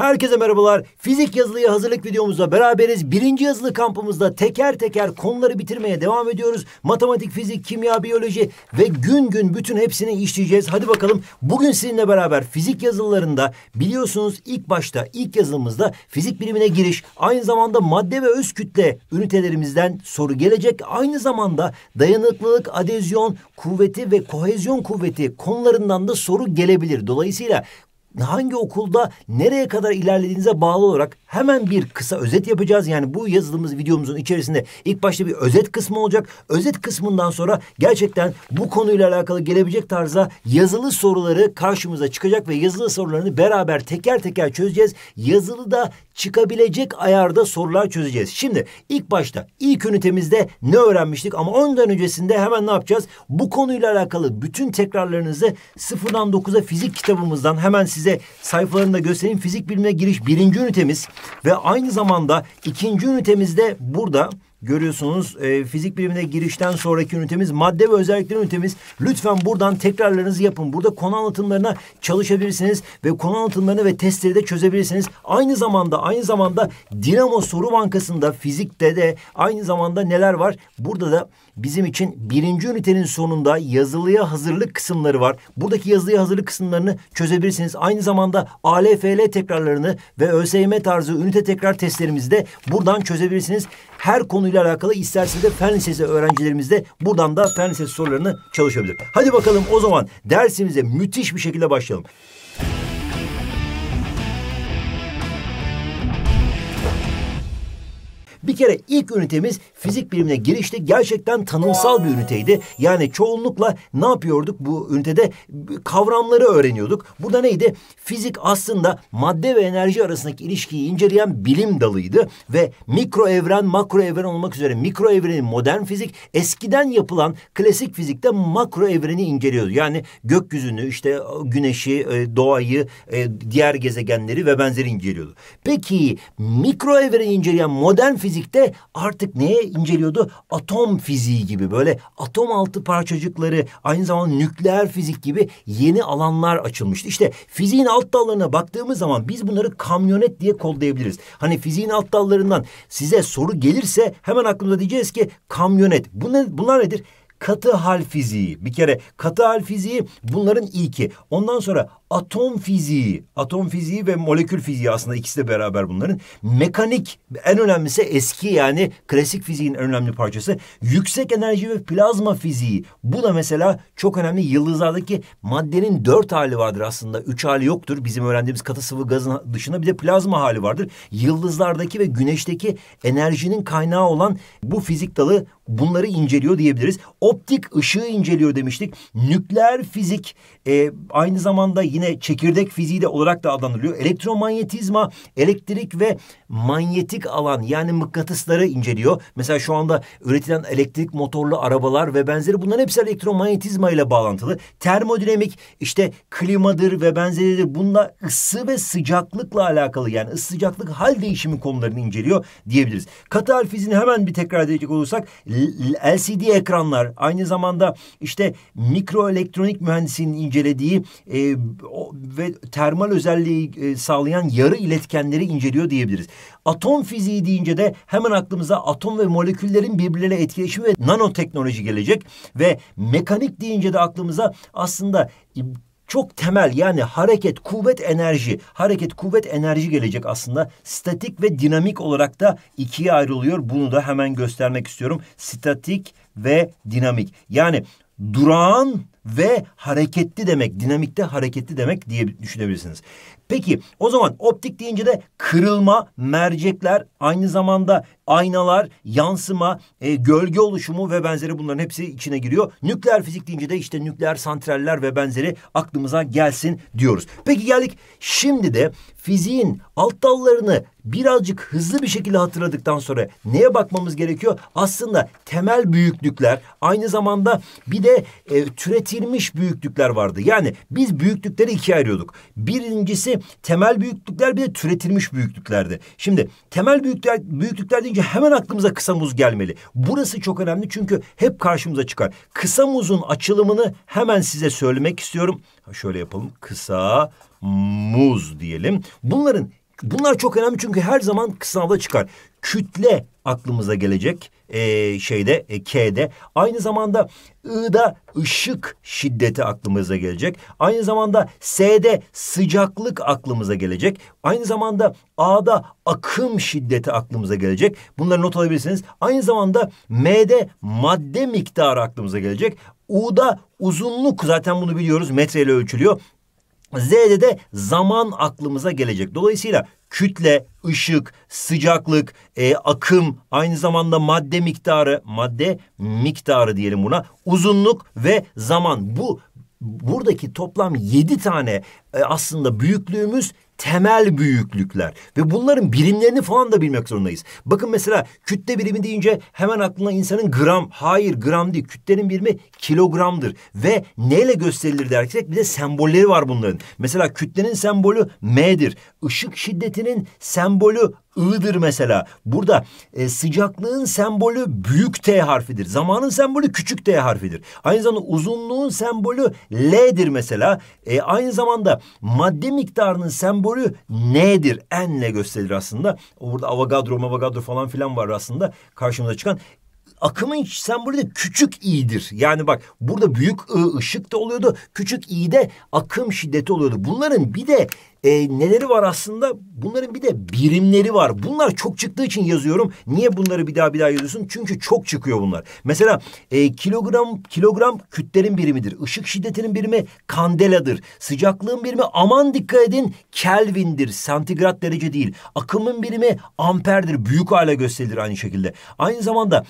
Herkese merhabalar. Fizik yazılıya hazırlık videomuzda beraberiz. Birinci yazılı kampımızda teker teker konuları bitirmeye devam ediyoruz. Matematik, fizik, kimya, biyoloji ve gün gün bütün hepsini işleyeceğiz. Hadi bakalım bugün sizinle beraber fizik yazılılarında biliyorsunuz ilk başta ilk yazılımızda fizik bilimine giriş aynı zamanda madde ve öz kütle ünitelerimizden soru gelecek. Aynı zamanda dayanıklılık, adezyon kuvveti ve kohezyon kuvveti konularından da soru gelebilir. Dolayısıyla hangi okulda nereye kadar ilerlediğinize bağlı olarak hemen bir kısa özet yapacağız. Yani bu yazılımız videomuzun içerisinde ilk başta bir özet kısmı olacak. Özet kısmından sonra gerçekten bu konuyla alakalı gelebilecek tarzda yazılı soruları karşımıza çıkacak ve yazılı sorularını beraber teker teker çözeceğiz. Yazılı da çıkabilecek ayarda sorular çözeceğiz. Şimdi ilk başta ilk ünitemizde ne öğrenmiştik ama ondan öncesinde hemen ne yapacağız? Bu konuyla alakalı bütün tekrarlarınızı sıfırdan dokuza fizik kitabımızdan hemen siz size sayfalarında göstereyim. Fizik bilimine giriş birinci ünitemiz ve aynı zamanda ikinci ünitemizde burada görüyorsunuz. E, fizik bilimine girişten sonraki ünitemiz madde ve özellikler ünitemiz. Lütfen buradan tekrarlarınızı yapın. Burada konu anlatımlarına çalışabilirsiniz ve konu anlatımlarını ve testleri de çözebilirsiniz. Aynı zamanda aynı zamanda Dinamo Soru Bankası'nda fizikte de aynı zamanda neler var? Burada da bizim için birinci ünitenin sonunda yazılıya hazırlık kısımları var. Buradaki yazılıya hazırlık kısımlarını çözebilirsiniz. Aynı zamanda ALFL tekrarlarını ve ÖSYM tarzı ünite tekrar testlerimizi de buradan çözebilirsiniz. Her konuyla alakalı isterseniz de fen lisesi öğrencilerimiz de buradan da fen lisesi sorularını çalışabilir. Hadi bakalım o zaman dersimize müthiş bir şekilde başlayalım. Bir kere ilk ünitemiz fizik bilimine girişte gerçekten tanımsal bir üniteydi. Yani çoğunlukla ne yapıyorduk bu ünitede? Kavramları öğreniyorduk. Burada neydi? Fizik aslında madde ve enerji arasındaki ilişkiyi inceleyen bilim dalıydı ve mikro evren, makro evren olmak üzere mikro evreni modern fizik eskiden yapılan klasik fizikte makro evreni inceliyordu. Yani gökyüzünü, işte güneşi, e, doğayı, e, diğer gezegenleri ve benzeri inceliyordu. Peki mikro evreni inceleyen modern fizikte artık neye inceliyordu. Atom fiziği gibi böyle atom altı parçacıkları aynı zamanda nükleer fizik gibi yeni alanlar açılmıştı. İşte fiziğin alt dallarına baktığımız zaman biz bunları kamyonet diye kodlayabiliriz. Hani fiziğin alt dallarından size soru gelirse hemen aklımıza diyeceğiz ki kamyonet. Bunlar, bunlar nedir? katı hal fiziği. Bir kere katı hal fiziği bunların ilki. Ondan sonra atom fiziği, atom fiziği ve molekül fiziği aslında ikisi de beraber bunların. Mekanik en önemlisi eski yani klasik fiziğin en önemli parçası. Yüksek enerji ve plazma fiziği. Bu da mesela çok önemli. Yıldızlardaki maddenin dört hali vardır aslında. Üç hali yoktur. Bizim öğrendiğimiz katı sıvı gazın dışında bir de plazma hali vardır. Yıldızlardaki ve güneşteki enerjinin kaynağı olan bu fizik dalı bunları inceliyor diyebiliriz. Optik ışığı inceliyor demiştik. Nükleer fizik e, aynı zamanda yine yine çekirdek fiziği de olarak da adlandırılıyor. Elektromanyetizma, elektrik ve manyetik alan yani mıknatısları inceliyor. Mesela şu anda üretilen elektrik motorlu arabalar ve benzeri bunların hepsi elektromanyetizma ile bağlantılı. Termodinamik işte klimadır ve benzeridir. Bununla ısı ve sıcaklıkla alakalı yani ısı sıcaklık hal değişimi konularını inceliyor diyebiliriz. Katı hal fiziğini hemen bir tekrar edecek olursak LCD ekranlar aynı zamanda işte mikroelektronik mühendisinin incelediği e, o, ve termal özelliği e, sağlayan yarı iletkenleri inceliyor diyebiliriz. Atom fiziği deyince de hemen aklımıza atom ve moleküllerin birbirleriyle etkileşimi ve nanoteknoloji gelecek ve mekanik deyince de aklımıza aslında e, çok temel yani hareket, kuvvet, enerji. Hareket, kuvvet, enerji gelecek aslında. Statik ve dinamik olarak da ikiye ayrılıyor. Bunu da hemen göstermek istiyorum. Statik ve dinamik. Yani durağan ve hareketli demek, dinamikte hareketli demek diye düşünebilirsiniz. Peki o zaman optik deyince de kırılma, mercekler, aynı zamanda aynalar, yansıma, e, gölge oluşumu ve benzeri bunların hepsi içine giriyor. Nükleer fizik deyince de işte nükleer santraller ve benzeri aklımıza gelsin diyoruz. Peki geldik şimdi de fiziğin alt dallarını birazcık hızlı bir şekilde hatırladıktan sonra neye bakmamız gerekiyor? Aslında temel büyüklükler aynı zamanda bir de e, türetilmiş büyüklükler vardı. Yani biz büyüklükleri ikiye ayırıyorduk. Birincisi temel büyüklükler bir de türetilmiş büyüklüklerdi. Şimdi temel büyüklükler, büyüklükler deyince deyince hemen aklımıza kısa muz gelmeli. Burası çok önemli çünkü hep karşımıza çıkar. Kısa muzun açılımını hemen size söylemek istiyorum. Şöyle yapalım. Kısa muz diyelim. Bunların bunlar çok önemli çünkü her zaman kısa sınavda çıkar. Kütle aklımıza gelecek e, şeyde e, K'de. Aynı zamanda I'da ışık şiddeti aklımıza gelecek. Aynı zamanda S'de sıcaklık aklımıza gelecek. Aynı zamanda A'da akım şiddeti aklımıza gelecek. Bunları not alabilirsiniz. Aynı zamanda M'de madde miktarı aklımıza gelecek. U'da uzunluk zaten bunu biliyoruz metreyle ölçülüyor. Z'de de zaman aklımıza gelecek. Dolayısıyla kütle, ışık, sıcaklık, e, akım, aynı zamanda madde miktarı, madde miktarı diyelim buna, uzunluk ve zaman. Bu buradaki toplam yedi tane e, aslında büyüklüğümüz temel büyüklükler ve bunların birimlerini falan da bilmek zorundayız. Bakın mesela kütle birimi deyince hemen aklına insanın gram, hayır gram değil kütlenin birimi kilogramdır ve neyle gösterilir dersek bir de sembolleri var bunların. Mesela kütlenin sembolü M'dir. Işık şiddetinin sembolü I'dır mesela. Burada e, sıcaklığın sembolü büyük T harfidir. Zamanın sembolü küçük T harfidir. Aynı zamanda uzunluğun sembolü L'dir mesela. E, aynı zamanda madde miktarının sembolü N'dir. N'le gösterilir aslında. Burada Avogadro, Avogadro falan filan var aslında karşımıza çıkan akımın sembolü de küçük i'dir. Yani bak burada büyük I ışık da oluyordu. Küçük i'de akım şiddeti oluyordu. Bunların bir de e, neleri var aslında? Bunların bir de birimleri var. Bunlar çok çıktığı için yazıyorum. Niye bunları bir daha bir daha yazıyorsun? Çünkü çok çıkıyor bunlar. Mesela e, kilogram kilogram kütlerin birimidir. Işık şiddetinin birimi kandeladır. Sıcaklığın birimi aman dikkat edin kelvindir. Santigrat derece değil. Akımın birimi amperdir. Büyük hale gösterilir aynı şekilde. Aynı zamanda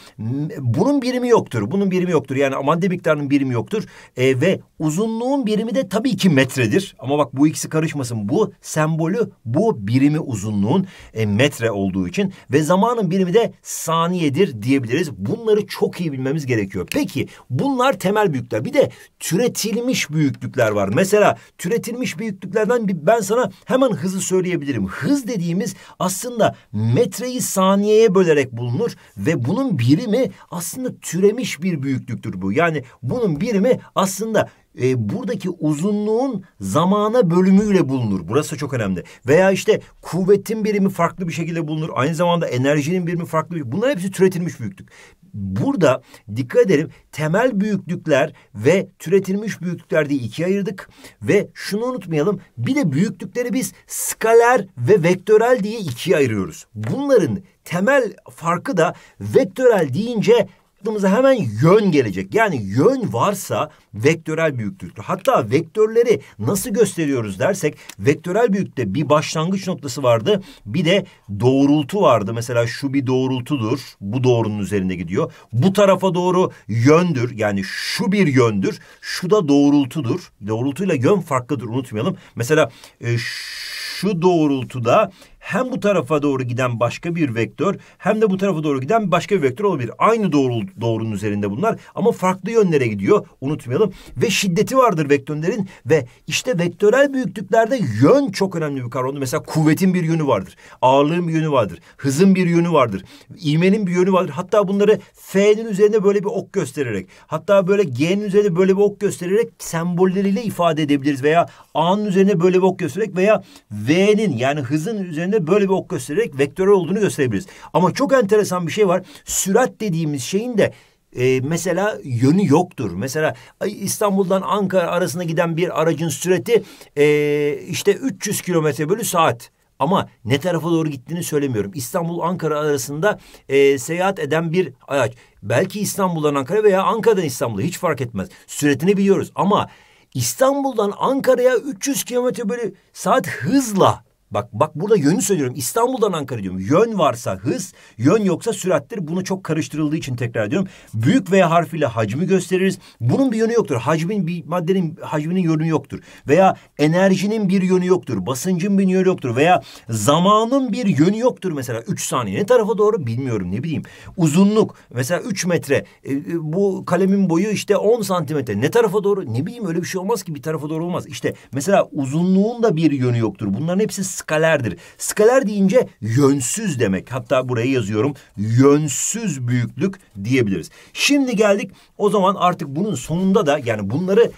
bunun birimi yoktur. Bunun birimi yoktur. Yani madde miktarının birimi yoktur. E, ve uzunluğun birimi de tabii ki metredir. Ama bak bu ikisi karışmasın. Bu bu sembolü bu birimi uzunluğun e, metre olduğu için ve zamanın birimi de saniyedir diyebiliriz. Bunları çok iyi bilmemiz gerekiyor. Peki bunlar temel büyüklükler. Bir de türetilmiş büyüklükler var. Mesela türetilmiş büyüklüklerden bir, ben sana hemen hızı söyleyebilirim. Hız dediğimiz aslında metreyi saniyeye bölerek bulunur ve bunun birimi aslında türemiş bir büyüklüktür bu. Yani bunun birimi aslında e, buradaki uzunluğun zamana bölümüyle bulunur. Burası çok önemli. Veya işte kuvvetin birimi farklı bir şekilde bulunur. Aynı zamanda enerjinin birimi farklı bir Bunlar hepsi türetilmiş büyüklük. Burada dikkat edelim temel büyüklükler ve türetilmiş büyüklükler diye ikiye ayırdık. Ve şunu unutmayalım bir de büyüklükleri biz skaler ve vektörel diye ikiye ayırıyoruz. Bunların temel farkı da vektörel deyince aklımıza hemen yön gelecek. Yani yön varsa vektörel büyüklüktür. Hatta vektörleri nasıl gösteriyoruz dersek vektörel büyüklükte bir başlangıç noktası vardı. Bir de doğrultu vardı. Mesela şu bir doğrultudur. Bu doğrunun üzerinde gidiyor. Bu tarafa doğru yöndür. Yani şu bir yöndür. Şu da doğrultudur. Doğrultuyla yön farklıdır unutmayalım. Mesela e, şu doğrultuda hem bu tarafa doğru giden başka bir vektör hem de bu tarafa doğru giden başka bir vektör olabilir. Aynı doğru, doğrunun üzerinde bunlar ama farklı yönlere gidiyor unutmayalım. Ve şiddeti vardır vektörlerin ve işte vektörel büyüklüklerde yön çok önemli bir kavramdır. Mesela kuvvetin bir yönü vardır, ağırlığın bir yönü vardır, hızın bir yönü vardır, ivmenin bir yönü vardır. Hatta bunları F'nin üzerinde böyle bir ok göstererek hatta böyle G'nin üzerinde böyle bir ok göstererek sembolleriyle ifade edebiliriz veya A'nın üzerine böyle bir ok göstererek veya V'nin yani hızın üzerine üzerinde böyle bir ok göstererek vektörel olduğunu gösterebiliriz. Ama çok enteresan bir şey var. Sürat dediğimiz şeyin de e, mesela yönü yoktur. Mesela İstanbul'dan Ankara arasında giden bir aracın süreti e, işte 300 kilometre bölü saat. Ama ne tarafa doğru gittiğini söylemiyorum. İstanbul-Ankara arasında e, seyahat eden bir araç. Belki İstanbul'dan Ankara veya Ankara'dan İstanbul'a hiç fark etmez. Süretini biliyoruz ama İstanbul'dan Ankara'ya 300 kilometre bölü saat hızla Bak bak burada yönü söylüyorum. İstanbul'dan Ankara diyorum. Yön varsa hız, yön yoksa sürattir. Bunu çok karıştırıldığı için tekrar diyorum. Büyük V harfiyle hacmi gösteririz. Bunun bir yönü yoktur. Hacmin bir maddenin hacminin yönü yoktur. Veya enerjinin bir yönü yoktur. Basıncın bir yönü yoktur. Veya zamanın bir yönü yoktur mesela. Üç saniye ne tarafa doğru bilmiyorum ne bileyim. Uzunluk mesela üç metre. E, e, bu kalemin boyu işte on santimetre. Ne tarafa doğru ne bileyim öyle bir şey olmaz ki bir tarafa doğru olmaz. İşte mesela uzunluğun da bir yönü yoktur. Bunların hepsi skalerdir. Skaler deyince yönsüz demek. Hatta buraya yazıyorum. Yönsüz büyüklük diyebiliriz. Şimdi geldik o zaman artık bunun sonunda da yani bunları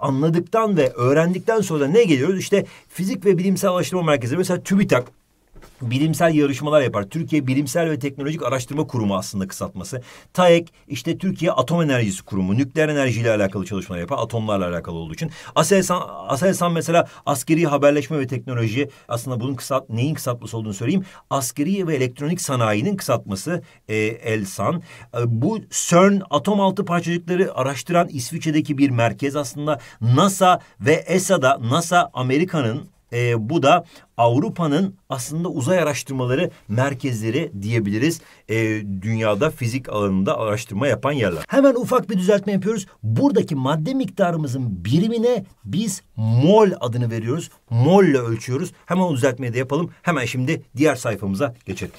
anladıktan ve öğrendikten sonra ne geliyoruz? İşte fizik ve bilimsel araştırma merkezi mesela TÜBİTAK bilimsel yarışmalar yapar. Türkiye Bilimsel ve Teknolojik Araştırma Kurumu aslında kısaltması. TAEK işte Türkiye Atom Enerjisi Kurumu. Nükleer enerjiyle alakalı çalışmalar yapar. Atomlarla alakalı olduğu için. ASELSAN, ASELSAN mesela askeri haberleşme ve teknoloji aslında bunun kısalt, neyin kısaltması olduğunu söyleyeyim. Askeri ve elektronik sanayinin kısaltması e, ELSAN. E, bu CERN atom altı parçacıkları araştıran İsviçre'deki bir merkez aslında NASA ve ESA'da NASA Amerika'nın e, bu da Avrupa'nın aslında uzay araştırmaları merkezleri diyebiliriz. E, dünyada fizik alanında araştırma yapan yerler. Hemen ufak bir düzeltme yapıyoruz. Buradaki madde miktarımızın birimine biz mol adını veriyoruz. Molle ölçüyoruz. Hemen o düzeltmeyi de yapalım. Hemen şimdi diğer sayfamıza geçelim.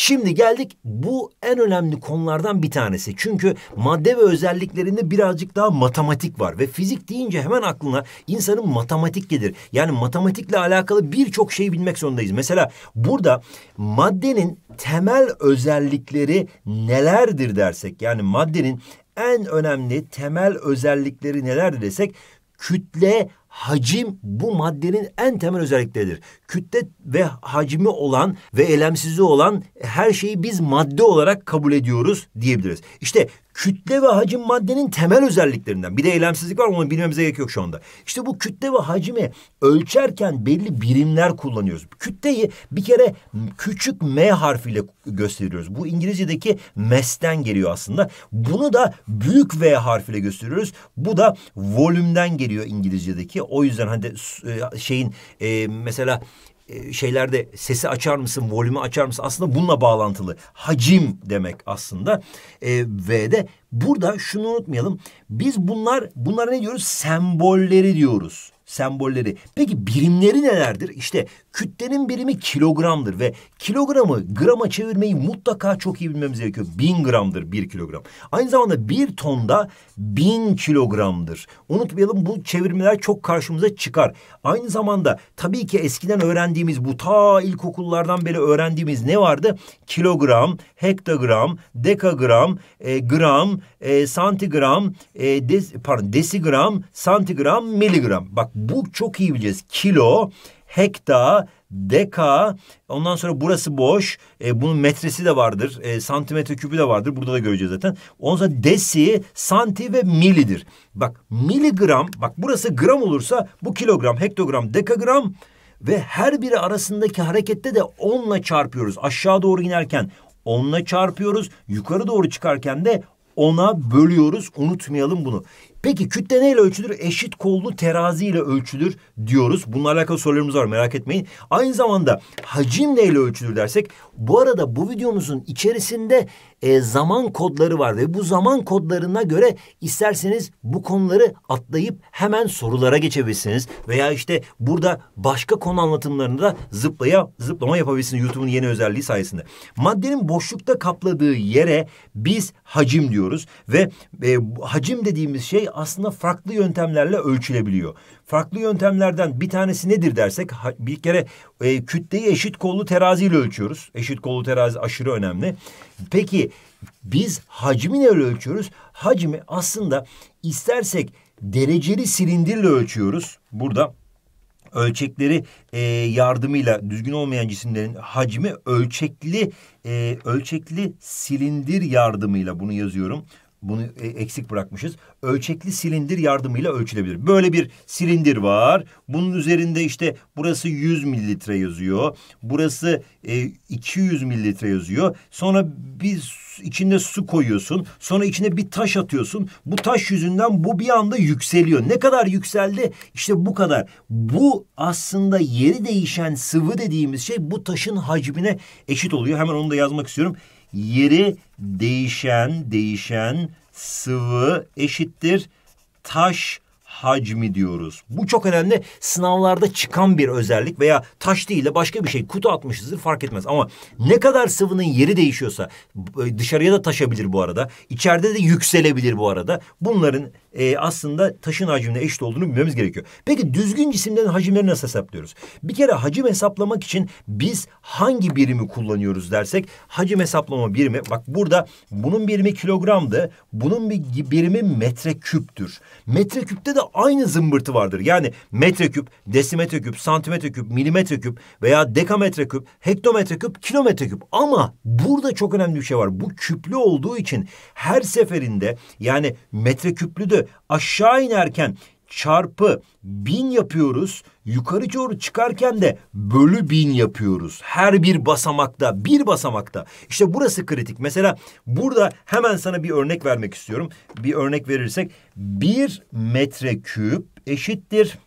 Şimdi geldik bu en önemli konulardan bir tanesi. Çünkü madde ve özelliklerinde birazcık daha matematik var. Ve fizik deyince hemen aklına insanın matematik gelir. Yani matematikle alakalı birçok şey bilmek zorundayız. Mesela burada maddenin temel özellikleri nelerdir dersek. Yani maddenin en önemli temel özellikleri nelerdir desek kütle hacim bu maddenin en temel özellikleridir. Kütle ve hacmi olan ve elemsizliği olan her şeyi biz madde olarak kabul ediyoruz diyebiliriz. İşte kütle ve hacim maddenin temel özelliklerinden. Bir de eylemsizlik var onu bilmemize gerek yok şu anda. İşte bu kütle ve hacimi ölçerken belli birimler kullanıyoruz. Kütleyi bir kere küçük m harfiyle gösteriyoruz. Bu İngilizce'deki mes'ten geliyor aslında. Bunu da büyük v harfiyle gösteriyoruz. Bu da volümden geliyor İngilizce'deki. O yüzden hani e, şeyin e, mesela e, şeylerde sesi açar mısın, volümü açar mısın? Aslında bununla bağlantılı. Hacim demek aslında. E, ve de burada şunu unutmayalım. Biz bunlar, bunlara ne diyoruz? Sembolleri diyoruz sembolleri. Peki birimleri nelerdir? İşte Kütlenin birimi kilogramdır ve kilogramı grama çevirmeyi mutlaka çok iyi bilmemiz gerekiyor. Bin gramdır bir kilogram. Aynı zamanda bir tonda bin kilogramdır. Unutmayalım bu çevirmeler çok karşımıza çıkar. Aynı zamanda tabii ki eskiden öğrendiğimiz bu ta ilkokullardan beri öğrendiğimiz ne vardı? Kilogram, hektogram, dekagram, e, gram, e, santigram, e, des, pardon desigram, santigram, miligram. Bak bu çok iyi bileceğiz. Kilo, hekta, deka, ondan sonra burası boş. E, bunun metresi de vardır, e, santimetre küpü de vardır. Burada da göreceğiz zaten. Ondan sonra desi, santi ve milidir. Bak miligram, bak burası gram olursa bu kilogram, hektogram, dekagram ve her biri arasındaki harekette de onla çarpıyoruz. Aşağı doğru inerken onla çarpıyoruz. Yukarı doğru çıkarken de ona bölüyoruz. Unutmayalım bunu. Peki kütle neyle ölçülür? Eşit kollu ile ölçülür diyoruz. Bununla alakalı sorularımız var merak etmeyin. Aynı zamanda hacim neyle ölçülür dersek bu arada bu videomuzun içerisinde e, zaman kodları var ve bu zaman kodlarına göre isterseniz bu konuları atlayıp hemen sorulara geçebilirsiniz veya işte burada başka konu anlatımlarını da zıplaya zıplama yapabilirsiniz YouTube'un yeni özelliği sayesinde. Maddenin boşlukta kapladığı yere biz hacim diyoruz ve e, hacim dediğimiz şey aslında farklı yöntemlerle ölçülebiliyor. Farklı yöntemlerden bir tanesi nedir dersek bir kere e, kütleyi eşit kollu teraziyle ölçüyoruz. Eşit kollu terazi aşırı önemli. Peki biz hacmi neyle ölçüyoruz? Hacmi aslında istersek dereceli silindirle ölçüyoruz. Burada ölçekleri e, yardımıyla düzgün olmayan cisimlerin hacmi ölçekli e, ölçekli silindir yardımıyla bunu yazıyorum. Bunu e, eksik bırakmışız. Ölçekli silindir yardımıyla ölçülebilir. Böyle bir silindir var. Bunun üzerinde işte burası 100 mililitre yazıyor. Burası 200 e, mililitre yazıyor. Sonra bir içinde su koyuyorsun. Sonra içine bir taş atıyorsun. Bu taş yüzünden bu bir anda yükseliyor. Ne kadar yükseldi? İşte bu kadar. Bu aslında yeri değişen sıvı dediğimiz şey bu taşın hacmine eşit oluyor. Hemen onu da yazmak istiyorum yeri değişen değişen sıvı eşittir taş hacmi diyoruz. Bu çok önemli. Sınavlarda çıkan bir özellik veya taş değil de başka bir şey kutu atmışızdır fark etmez. Ama ne kadar sıvının yeri değişiyorsa e, dışarıya da taşabilir bu arada. İçeride de yükselebilir bu arada. Bunların e, aslında taşın hacmine eşit olduğunu bilmemiz gerekiyor. Peki düzgün cisimlerin hacimlerini nasıl hesaplıyoruz? Bir kere hacim hesaplamak için biz hangi birimi kullanıyoruz dersek hacim hesaplama birimi bak burada bunun birimi kilogramdı. Bunun bir birimi metreküptür. Metreküpte de aynı zımbırtı vardır. Yani metreküp, desimetreküp, santimetreküp, milimetreküp veya dekametreküp, hektometreküp, kilometreküp. Ama burada çok önemli bir şey var. Bu küplü olduğu için her seferinde yani metreküplü de aşağı inerken çarpı bin yapıyoruz. Yukarı doğru çıkarken de bölü bin yapıyoruz. Her bir basamakta, bir basamakta. İşte burası kritik. Mesela burada hemen sana bir örnek vermek istiyorum. Bir örnek verirsek 1 metreküp eşittir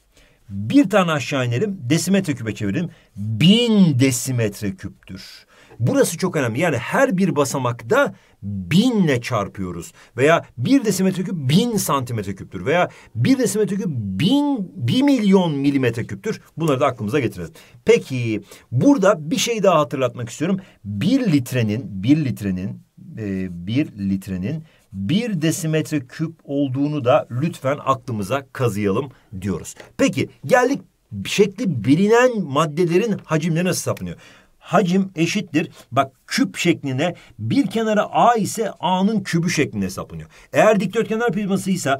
bir tane aşağı inelim. Desimetre küpe çevirelim. Bin desimetre küptür. Burası çok önemli. Yani her bir basamakta binle çarpıyoruz. Veya bir desimetreküp bin santimetre küptür. Veya bir desimetreküp bin, bir milyon milimetre küptür. Bunları da aklımıza getirelim. Peki burada bir şey daha hatırlatmak istiyorum. Bir litrenin, bir litrenin, e, bir litrenin bir desimetre küp olduğunu da lütfen aklımıza kazıyalım diyoruz. Peki geldik şekli bilinen maddelerin hacimleri nasıl hesaplanıyor? hacim eşittir. Bak küp şekline bir kenara A ise A'nın kübü şeklinde hesaplanıyor. Eğer dikdörtgenler prizması ise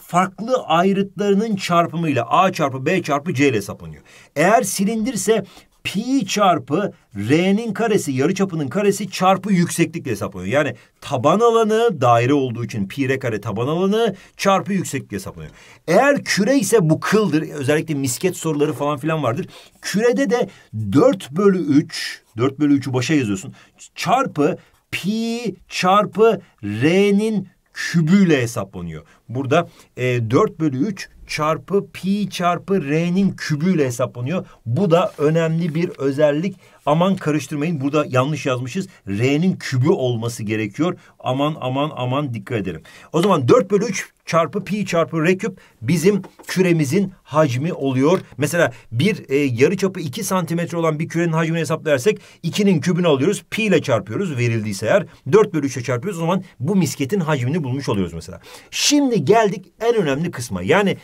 farklı ayrıtlarının çarpımıyla A çarpı B çarpı C ile hesaplanıyor. Eğer silindirse pi çarpı r'nin karesi yarıçapının karesi çarpı yükseklikle hesaplanıyor. Yani taban alanı daire olduğu için pi r kare taban alanı çarpı yükseklikle hesaplanıyor. Eğer küre ise bu kıldır. Özellikle misket soruları falan filan vardır. Kürede de 4 bölü 3 4 bölü 3'ü başa yazıyorsun. Çarpı pi çarpı r'nin kübüyle hesaplanıyor. Burada e, 4 bölü 3 çarpı pi çarpı r'nin kübüyle hesaplanıyor. Bu da önemli bir özellik. Aman karıştırmayın burada yanlış yazmışız. R'nin kübü olması gerekiyor. Aman aman aman dikkat edelim. O zaman 4 bölü 3 çarpı pi çarpı r küp bizim küremizin hacmi oluyor. Mesela bir e, yarı çapı 2 santimetre olan bir kürenin hacmini hesaplarsak 2'nin kübünü alıyoruz. Pi ile çarpıyoruz verildiyse eğer. 4 bölü 3'e çarpıyoruz. O zaman bu misketin hacmini bulmuş oluyoruz mesela. Şimdi geldik en önemli kısma. Yani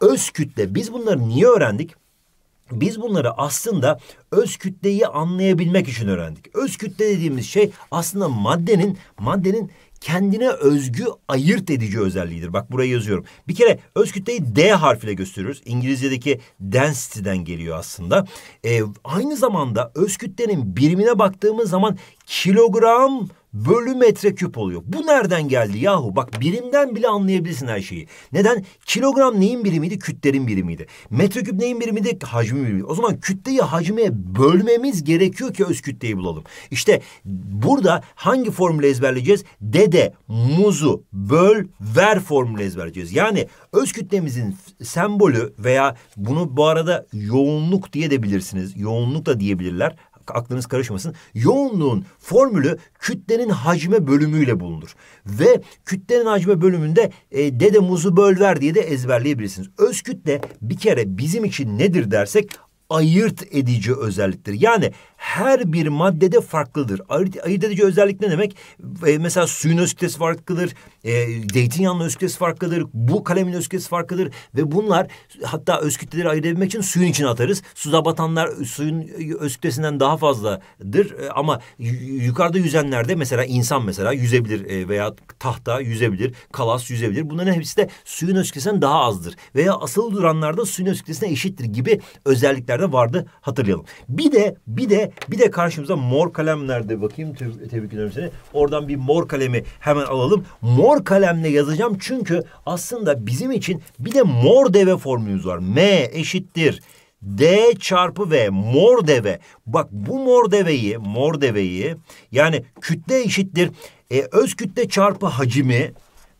öz kütle biz bunları niye öğrendik? Biz bunları aslında öz kütleyi anlayabilmek için öğrendik. Öz kütle dediğimiz şey aslında maddenin maddenin kendine özgü ayırt edici özelliğidir. Bak buraya yazıyorum. Bir kere öz kütleyi D harfiyle gösteriyoruz. İngilizce'deki density'den geliyor aslında. Ee, aynı zamanda öz kütlenin birimine baktığımız zaman kilogram bölü metreküp oluyor. Bu nereden geldi yahu? Bak birimden bile anlayabilirsin her şeyi. Neden? Kilogram neyin birimiydi? Kütlerin birimiydi. Metreküp neyin birimiydi? Hacmin birimiydi. O zaman kütleyi hacme bölmemiz gerekiyor ki öz kütleyi bulalım. İşte burada hangi formülü ezberleyeceğiz? Dede, muzu, böl, ver formülü ezberleyeceğiz. Yani öz kütlemizin sembolü veya bunu bu arada yoğunluk diye de bilirsiniz. Yoğunluk da diyebilirler aklınız karışmasın. Yoğunluğun formülü kütlenin hacme bölümüyle bulunur. Ve kütlenin hacme bölümünde e, dede muzu böl diye de ezberleyebilirsiniz. Öz kütle bir kere bizim için nedir dersek ayırt edici özelliktir. Yani her bir maddede farklıdır. Ayırt, ayırt edici özellik ne demek? E, mesela suyun öz farklıdır, e, zeytinyağının öz farklıdır, bu kalemin öz farklıdır ve bunlar hatta öz ayırt edebilmek için suyun içine atarız. Suda batanlar suyun öz daha fazladır e, ama yukarıda yüzenlerde mesela insan mesela yüzebilir e, veya tahta yüzebilir, kalas yüzebilir. Bunların hepsi de suyun öz daha azdır veya asılı duranlarda suyun öz eşittir gibi özelliklerde vardı hatırlayalım. Bir de bir de bir de karşımıza mor kalem nerede bakayım Te tebrik ediyorum seni. Oradan bir mor kalemi hemen alalım. Mor kalemle yazacağım çünkü aslında bizim için bir de mor deve formülümüz var. M eşittir. D çarpı V mor deve. Bak bu mor deveyi, mor deveyi yani kütle eşittir e, öz kütle çarpı hacimi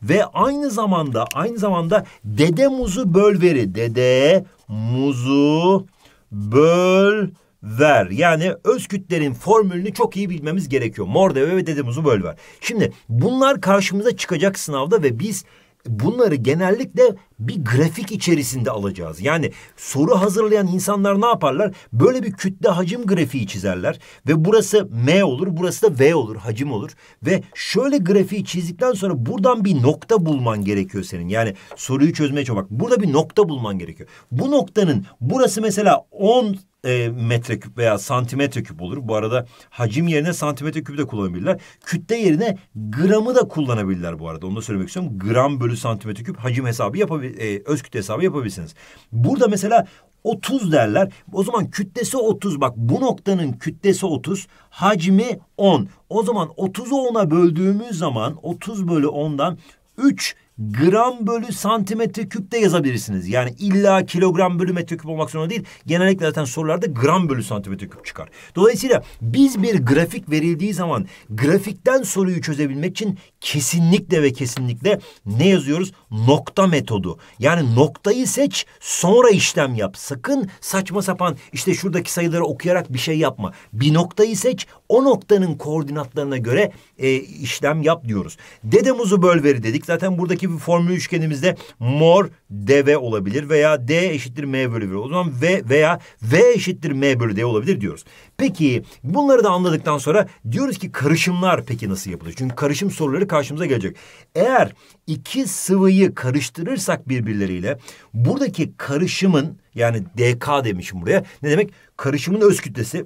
ve aynı zamanda aynı zamanda dede muzu böl veri. Dede muzu böl ver. Yani öz kütlerin formülünü çok iyi bilmemiz gerekiyor. Mor Mordeve ve Dedemuz'u böl ver. Şimdi bunlar karşımıza çıkacak sınavda ve biz bunları genellikle bir grafik içerisinde alacağız. Yani soru hazırlayan insanlar ne yaparlar? Böyle bir kütle hacim grafiği çizerler ve burası M olur, burası da V olur, hacim olur ve şöyle grafiği çizdikten sonra buradan bir nokta bulman gerekiyor senin. Yani soruyu çözmeye çalışmak. Burada bir nokta bulman gerekiyor. Bu noktanın burası mesela 10 e, metreküp veya santimetre küp olur. Bu arada hacim yerine santimetre küp de kullanabilirler. Kütle yerine gramı da kullanabilirler bu arada. Onu da söylemek istiyorum. Gram bölü santimetre küp hacim hesabı yapabilir, e, öz kütle hesabı yapabilirsiniz. Burada mesela 30 derler. O zaman kütlesi 30 bak bu noktanın kütlesi 30 hacmi 10. O zaman 30'u 10'a böldüğümüz zaman 30 bölü 10'dan 3 gram bölü santimetre küp de yazabilirsiniz. Yani illa kilogram bölü metreküp olmak zorunda değil. Genellikle zaten sorularda gram bölü santimetre küp çıkar. Dolayısıyla biz bir grafik verildiği zaman grafikten soruyu çözebilmek için kesinlikle ve kesinlikle ne yazıyoruz? Nokta metodu. Yani noktayı seç sonra işlem yap. Sakın saçma sapan işte şuradaki sayıları okuyarak bir şey yapma. Bir noktayı seç o noktanın koordinatlarına göre e, işlem yap diyoruz. Dedemuzu bölveri dedik. Zaten buradaki bir formül üçgenimizde mor dv olabilir veya d eşittir m bölü v. O zaman v veya v eşittir m bölü d olabilir diyoruz. Peki bunları da anladıktan sonra diyoruz ki karışımlar peki nasıl yapılır? Çünkü karışım soruları karşımıza gelecek. Eğer iki sıvıyı karıştırırsak birbirleriyle buradaki karışımın yani dk demişim buraya ne demek? Karışımın öz kütlesi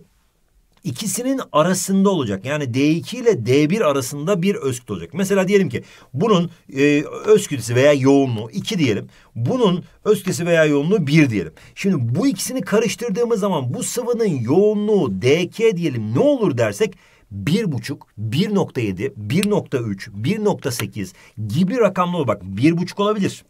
ikisinin arasında olacak. Yani D2 ile D1 arasında bir öz olacak. Mesela diyelim ki bunun e, öz veya yoğunluğu 2 diyelim. Bunun öz veya yoğunluğu 1 diyelim. Şimdi bu ikisini karıştırdığımız zaman bu sıvının yoğunluğu DK diyelim ne olur dersek 1.5, 1.7, 1.3, 1.8 gibi rakamlı olur. Bak 1.5 olabilir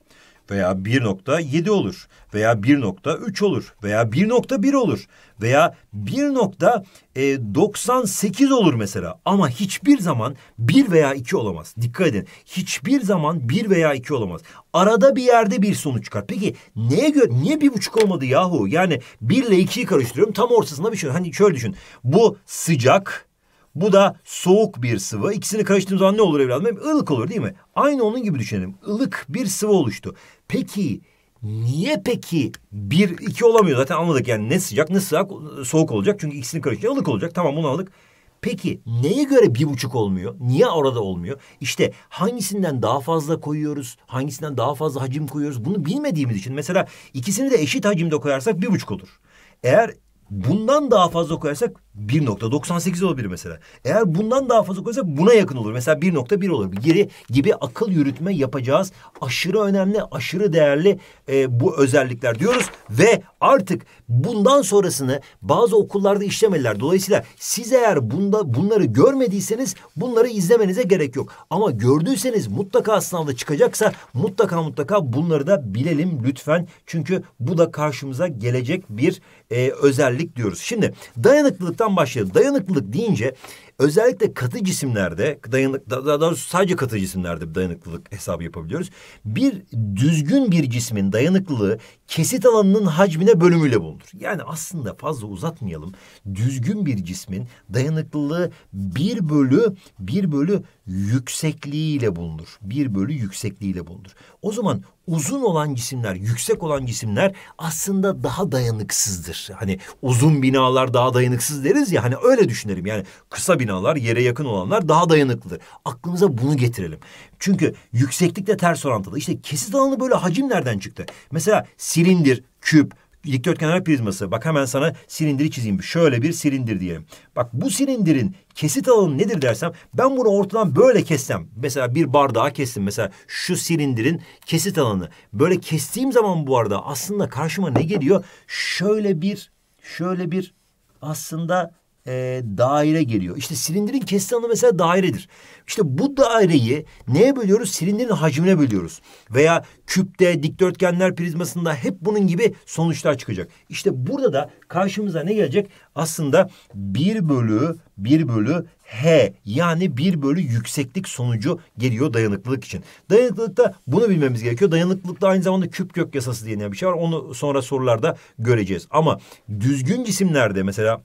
veya 1.7 olur veya 1.3 olur veya 1.1 olur veya 1.98 e, olur mesela ama hiçbir zaman 1 veya 2 olamaz. Dikkat edin. Hiçbir zaman 1 veya 2 olamaz. Arada bir yerde bir sonuç çıkar. Peki neye göre niye bir buçuk olmadı yahu? Yani 1 ile 2'yi karıştırıyorum. Tam ortasında bir şey. Hani şöyle düşün. Bu sıcak, bu da soğuk bir sıvı. İkisini karıştırdığım zaman ne olur evladım? Ilık olur değil mi? Aynı onun gibi düşünelim. Ilık bir sıvı oluştu. Peki Niye peki bir iki olamıyor zaten anladık yani ne sıcak ne sıcak soğuk olacak çünkü ikisini karıştırınca ılık olacak tamam bunu aldık. Peki neye göre bir buçuk olmuyor? Niye orada olmuyor? İşte hangisinden daha fazla koyuyoruz? Hangisinden daha fazla hacim koyuyoruz? Bunu bilmediğimiz için mesela ikisini de eşit hacimde koyarsak bir buçuk olur. Eğer bundan daha fazla koyarsak 1.98 olabilir mesela. Eğer bundan daha fazla koysak buna yakın olur. Mesela 1.1 olur. Geri gibi akıl yürütme yapacağız. Aşırı önemli, aşırı değerli e, bu özellikler diyoruz. Ve artık bundan sonrasını bazı okullarda işlemeliler. Dolayısıyla siz eğer bunda bunları görmediyseniz bunları izlemenize gerek yok. Ama gördüyseniz mutlaka sınavda çıkacaksa mutlaka mutlaka bunları da bilelim lütfen. Çünkü bu da karşımıza gelecek bir e, özellik diyoruz. Şimdi dayanıklılıkta dayanıklılıktan başlayalım. Dayanıklılık deyince Özellikle katı cisimlerde dayanık daha doğrusu sadece katı cisimlerde dayanıklılık hesabı yapabiliyoruz. Bir düzgün bir cismin dayanıklılığı kesit alanının hacmine bölümüyle bulunur. Yani aslında fazla uzatmayalım. Düzgün bir cismin dayanıklılığı bir bölü bir bölü yüksekliğiyle bulunur. Bir bölü yüksekliğiyle bulunur. O zaman uzun olan cisimler, yüksek olan cisimler aslında daha dayanıksızdır. Hani uzun binalar daha dayanıksız deriz ya hani öyle düşünelim. Yani kısa bina binalar, yere yakın olanlar daha dayanıklıdır. Aklımıza bunu getirelim. Çünkü yükseklikle ters orantılı. İşte kesit alanı böyle hacim nereden çıktı? Mesela silindir, küp, dikdörtgenler prizması. Bak hemen sana silindiri çizeyim. Şöyle bir silindir diyelim. Bak bu silindirin kesit alanı nedir dersem ben bunu ortadan böyle kessem. Mesela bir bardağı kestim. Mesela şu silindirin kesit alanı. Böyle kestiğim zaman bu arada aslında karşıma ne geliyor? Şöyle bir, şöyle bir aslında e, daire geliyor. İşte silindirin kesit alanı mesela dairedir. İşte bu daireyi neye bölüyoruz? Silindirin hacmine bölüyoruz. Veya küpte, dikdörtgenler prizmasında hep bunun gibi sonuçlar çıkacak. İşte burada da karşımıza ne gelecek? Aslında bir bölü bir bölü H yani bir bölü yükseklik sonucu geliyor dayanıklılık için. Dayanıklılıkta bunu bilmemiz gerekiyor. Dayanıklılıkta aynı zamanda küp kök yasası diye bir şey var. Onu sonra sorularda göreceğiz. Ama düzgün cisimlerde mesela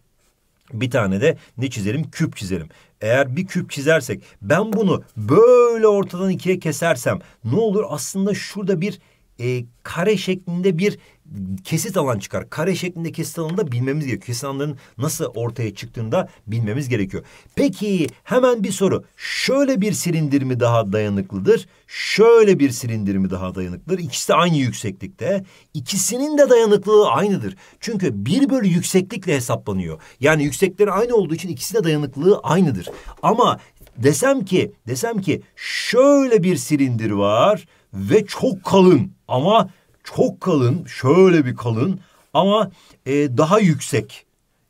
bir tane de ne çizelim? Küp çizelim. Eğer bir küp çizersek ben bunu böyle ortadan ikiye kesersem ne olur? Aslında şurada bir e, kare şeklinde bir kesit alan çıkar. Kare şeklinde kesit alanı da bilmemiz gerekiyor. Kesit alanların nasıl ortaya çıktığını da bilmemiz gerekiyor. Peki hemen bir soru. Şöyle bir silindir mi daha dayanıklıdır? Şöyle bir silindir mi daha dayanıklıdır? İkisi de aynı yükseklikte. İkisinin de dayanıklılığı aynıdır. Çünkü bir bölü yükseklikle hesaplanıyor. Yani yüksekleri aynı olduğu için ikisi de dayanıklılığı aynıdır. Ama desem ki desem ki şöyle bir silindir var ve çok kalın ama çok kalın şöyle bir kalın ama e, daha yüksek.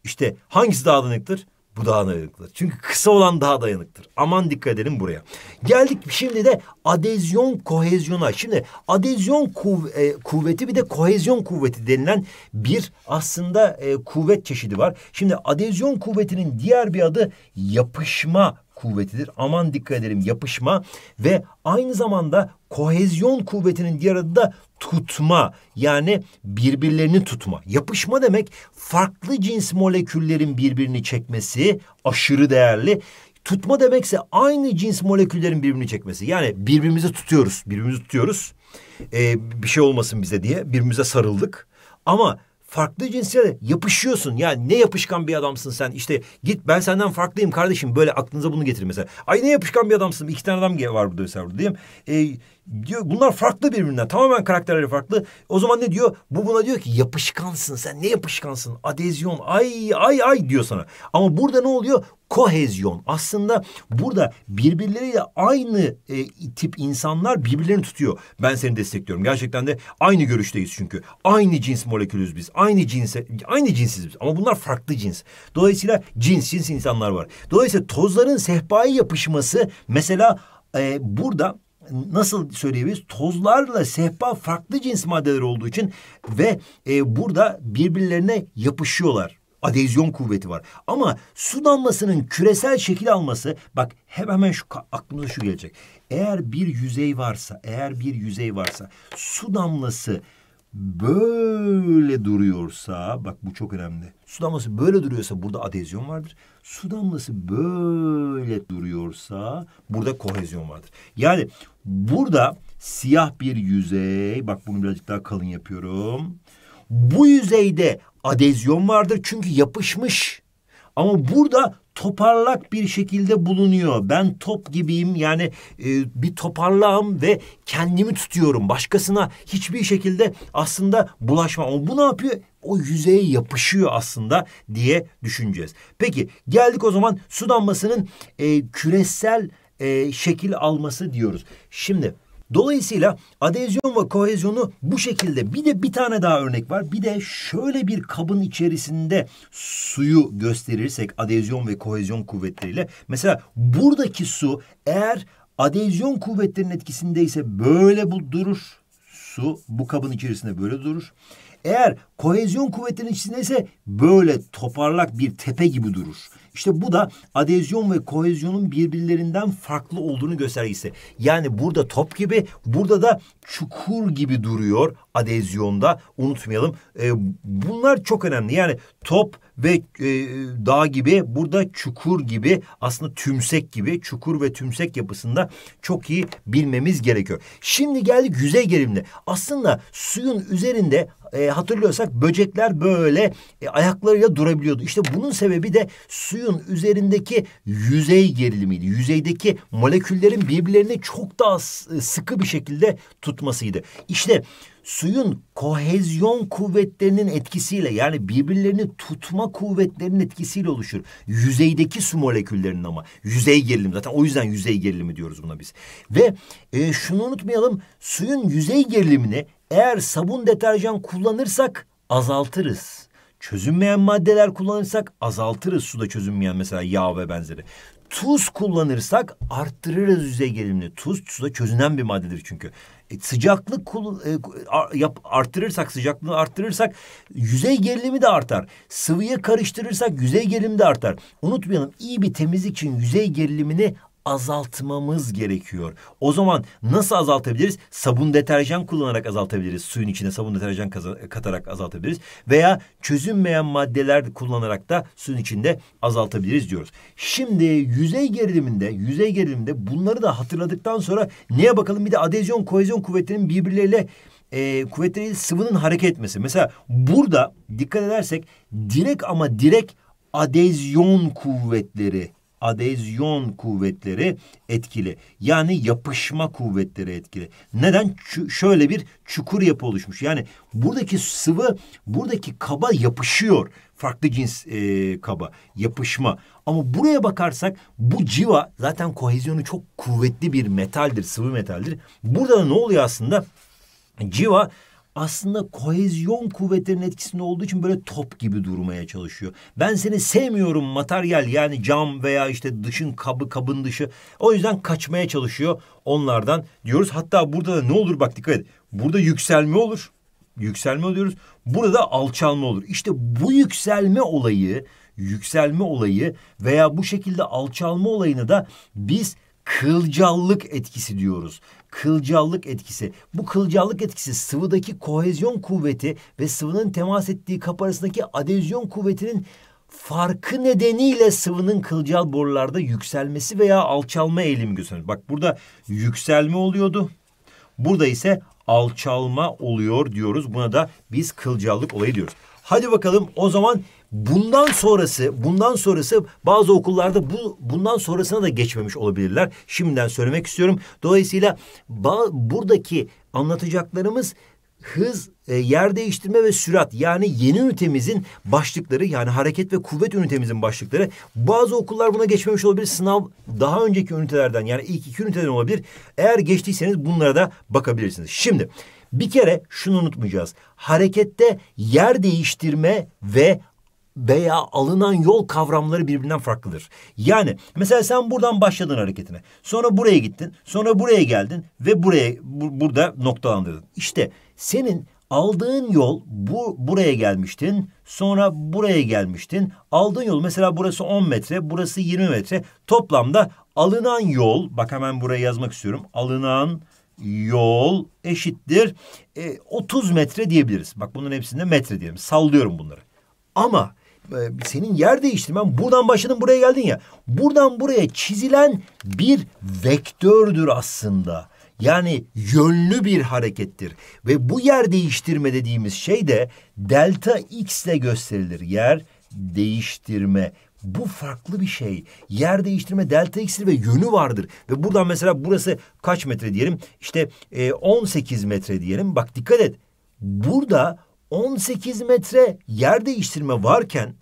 İşte hangisi daha dayanıktır? Bu daha dayanıklıdır. Çünkü kısa olan daha dayanıktır. Aman dikkat edelim buraya. Geldik şimdi de adezyon kohezyona. Şimdi adezyon kuv e, kuvveti bir de kohezyon kuvveti denilen bir aslında e, kuvvet çeşidi var. Şimdi adezyon kuvvetinin diğer bir adı yapışma kuvvetidir. Aman dikkat edelim yapışma ve aynı zamanda kohezyon kuvvetinin diğer adı da tutma yani birbirlerini tutma. Yapışma demek farklı cins moleküllerin birbirini çekmesi aşırı değerli. Tutma demekse aynı cins moleküllerin birbirini çekmesi. Yani birbirimizi tutuyoruz, birbirimizi tutuyoruz. Ee, bir şey olmasın bize diye birbirimize sarıldık. Ama farklı cinslere yapışıyorsun. Ya yani ne yapışkan bir adamsın sen. İşte git ben senden farklıyım kardeşim. Böyle aklınıza bunu getirin mesela. Ay ne yapışkan bir adamsın. İki tane adam var burada mesela burada diyeyim. Ee, diyor bunlar farklı birbirinden tamamen karakterleri farklı. O zaman ne diyor? Bu buna diyor ki yapışkansın sen ne yapışkansın adezyon ay ay ay diyor sana. Ama burada ne oluyor? Kohezyon. Aslında burada birbirleriyle aynı e, tip insanlar birbirlerini tutuyor. Ben seni destekliyorum. Gerçekten de aynı görüşteyiz çünkü. Aynı cins molekülüz biz. Aynı cins, aynı cinsiz biz. Ama bunlar farklı cins. Dolayısıyla cins cins insanlar var. Dolayısıyla tozların sehpaya yapışması mesela e, burada nasıl söyleyebiliriz? Tozlarla sehpa farklı cins maddeler olduğu için ve e, burada birbirlerine yapışıyorlar. Adezyon kuvveti var. Ama su damlasının küresel şekil alması bak hep hemen şu aklımıza şu gelecek. Eğer bir yüzey varsa, eğer bir yüzey varsa su damlası böyle duruyorsa bak bu çok önemli. Su damlası böyle duruyorsa burada adezyon vardır. Su damlası böyle duruyorsa burada kohezyon vardır. Yani Burada siyah bir yüzey. Bak bunu birazcık daha kalın yapıyorum. Bu yüzeyde adezyon vardır çünkü yapışmış. Ama burada toparlak bir şekilde bulunuyor. Ben top gibiyim yani e, bir toparlağım ve kendimi tutuyorum. Başkasına hiçbir şekilde aslında bulaşma o bu ne yapıyor? O yüzeye yapışıyor aslında diye düşüneceğiz. Peki geldik o zaman sudanmasının e, küresel e, şekil alması diyoruz. Şimdi dolayısıyla adezyon ve kohezyonu bu şekilde bir de bir tane daha örnek var. Bir de şöyle bir kabın içerisinde suyu gösterirsek adezyon ve kohezyon kuvvetleriyle. Mesela buradaki su eğer adezyon kuvvetlerinin etkisindeyse böyle bu durur. Su bu kabın içerisinde böyle durur. Eğer Kohezyon kuvvetinin içinde ise böyle toparlak bir tepe gibi durur. İşte bu da adezyon ve kohezyonun birbirlerinden farklı olduğunu göstergesi. Yani burada top gibi, burada da çukur gibi duruyor adezyonda. Unutmayalım. E, bunlar çok önemli. Yani top ve e, dağ gibi, burada çukur gibi, aslında tümsek gibi, çukur ve tümsek yapısında çok iyi bilmemiz gerekiyor. Şimdi geldik yüzey gerimine. Aslında suyun üzerinde e, hatırlıyorsak olarak böcekler böyle e, ayaklarıyla durabiliyordu. İşte bunun sebebi de suyun üzerindeki yüzey gerilimiydi. Yüzeydeki moleküllerin birbirlerini çok daha e, sıkı bir şekilde tutmasıydı. İşte suyun kohezyon kuvvetlerinin etkisiyle yani birbirlerini tutma kuvvetlerinin etkisiyle oluşur. Yüzeydeki su moleküllerinin ama yüzey gerilimi zaten o yüzden yüzey gerilimi diyoruz buna biz. Ve e, şunu unutmayalım suyun yüzey gerilimini eğer sabun deterjan kullanırsak azaltırız. Çözünmeyen maddeler kullanırsak azaltırız suda çözünmeyen mesela yağ ve benzeri. Tuz kullanırsak arttırırız yüzey gerilimini. Tuz suda çözünen bir maddedir çünkü. E, sıcaklık kul, e, yap, arttırırsak, sıcaklığı arttırırsak yüzey gerilimi de artar. Sıvıya karıştırırsak yüzey gerilimi de artar. Unutmayalım iyi bir temizlik için yüzey gerilimini azaltmamız gerekiyor. O zaman nasıl azaltabiliriz? Sabun deterjan kullanarak azaltabiliriz. Suyun içine sabun deterjan katarak azaltabiliriz. Veya çözünmeyen maddeler kullanarak da suyun içinde azaltabiliriz diyoruz. Şimdi yüzey geriliminde, yüzey geriliminde bunları da hatırladıktan sonra neye bakalım? Bir de adezyon, kohezyon kuvvetlerinin birbirleriyle e, kuvvetleri sıvının hareket etmesi. Mesela burada dikkat edersek direk ama direk adezyon kuvvetleri adezyon kuvvetleri etkili. Yani yapışma kuvvetleri etkili. Neden? Ç- şöyle bir çukur yapı oluşmuş. Yani buradaki sıvı buradaki kaba yapışıyor. Farklı cins e, kaba yapışma. Ama buraya bakarsak bu civa zaten kohezyonu çok kuvvetli bir metaldir, sıvı metaldir. Burada da ne oluyor aslında? Civa aslında kohezyon kuvvetlerinin etkisinde olduğu için böyle top gibi durmaya çalışıyor. Ben seni sevmiyorum materyal yani cam veya işte dışın kabı kabın dışı. O yüzden kaçmaya çalışıyor onlardan diyoruz. Hatta burada da ne olur bak dikkat et. Burada yükselme olur. Yükselme diyoruz. Burada alçalma olur. İşte bu yükselme olayı, yükselme olayı veya bu şekilde alçalma olayını da biz kılcallık etkisi diyoruz. Kılcallık etkisi. Bu kılcallık etkisi sıvıdaki kohezyon kuvveti ve sıvının temas ettiği kap arasındaki adezyon kuvvetinin farkı nedeniyle sıvının kılcal borularda yükselmesi veya alçalma eğilimi gösterir. Bak burada yükselme oluyordu. Burada ise alçalma oluyor diyoruz. Buna da biz kılcallık olayı diyoruz. Hadi bakalım o zaman Bundan sonrası, bundan sonrası bazı okullarda bu bundan sonrasına da geçmemiş olabilirler. Şimdiden söylemek istiyorum. Dolayısıyla buradaki anlatacaklarımız hız, e, yer değiştirme ve sürat yani yeni ünitemizin başlıkları yani hareket ve kuvvet ünitemizin başlıkları. Bazı okullar buna geçmemiş olabilir. Sınav daha önceki ünitelerden yani ilk iki üniteden olabilir. Eğer geçtiyseniz bunlara da bakabilirsiniz. Şimdi bir kere şunu unutmayacağız. Harekette yer değiştirme ve veya alınan yol kavramları birbirinden farklıdır. Yani mesela sen buradan başladın hareketine. Sonra buraya gittin. Sonra buraya geldin ve buraya bu, burada noktalandırdın. İşte senin aldığın yol bu buraya gelmiştin. Sonra buraya gelmiştin. Aldığın yol mesela burası 10 metre, burası 20 metre. Toplamda alınan yol bak hemen buraya yazmak istiyorum. Alınan yol eşittir e, 30 metre diyebiliriz. Bak bunun hepsinde metre diyelim. Sallıyorum bunları. Ama e, senin yer değiştirmen buradan başladın buraya geldin ya. Buradan buraya çizilen bir vektördür aslında. Yani yönlü bir harekettir. Ve bu yer değiştirme dediğimiz şey de delta x ile gösterilir. Yer değiştirme. Bu farklı bir şey. Yer değiştirme delta x'li ve yönü vardır. Ve buradan mesela burası kaç metre diyelim? İşte e, 18 metre diyelim. Bak dikkat et. Burada 18 metre yer değiştirme varken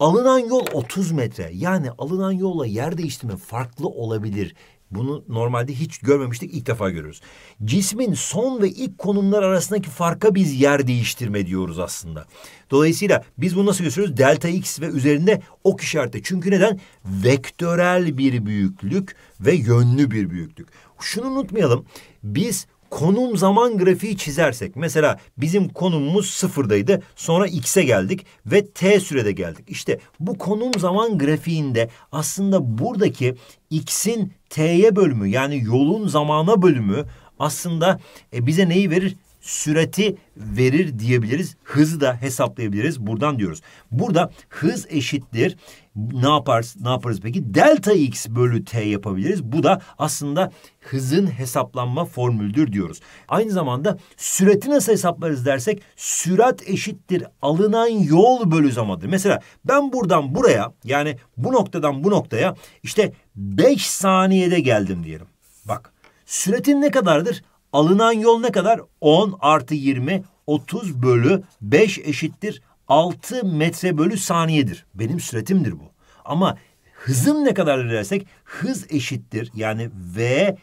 alınan yol 30 metre. Yani alınan yolla yer değiştirme farklı olabilir. Bunu normalde hiç görmemiştik ilk defa görüyoruz. Cismin son ve ilk konumlar arasındaki farka biz yer değiştirme diyoruz aslında. Dolayısıyla biz bunu nasıl gösteriyoruz? Delta x ve üzerinde ok işareti. Çünkü neden? Vektörel bir büyüklük ve yönlü bir büyüklük. Şunu unutmayalım. Biz konum zaman grafiği çizersek mesela bizim konumumuz sıfırdaydı sonra x'e geldik ve t sürede geldik. İşte bu konum zaman grafiğinde aslında buradaki x'in t'ye bölümü yani yolun zamana bölümü aslında e, bize neyi verir? Süreti verir diyebiliriz. Hızı da hesaplayabiliriz buradan diyoruz. Burada hız eşittir. Ne yaparız? Ne yaparız peki? Delta x bölü t yapabiliriz. Bu da aslında hızın hesaplanma formülüdür diyoruz. Aynı zamanda sürati nasıl hesaplarız dersek sürat eşittir alınan yol bölü zamandır. Mesela ben buradan buraya yani bu noktadan bu noktaya işte 5 saniyede geldim diyelim. Bak süratin ne kadardır? Alınan yol ne kadar? 10 artı 20 30 bölü 5 eşittir 6 metre bölü saniyedir. Benim süretimdir bu. Ama hızım ne kadar dersek hız eşittir. Yani V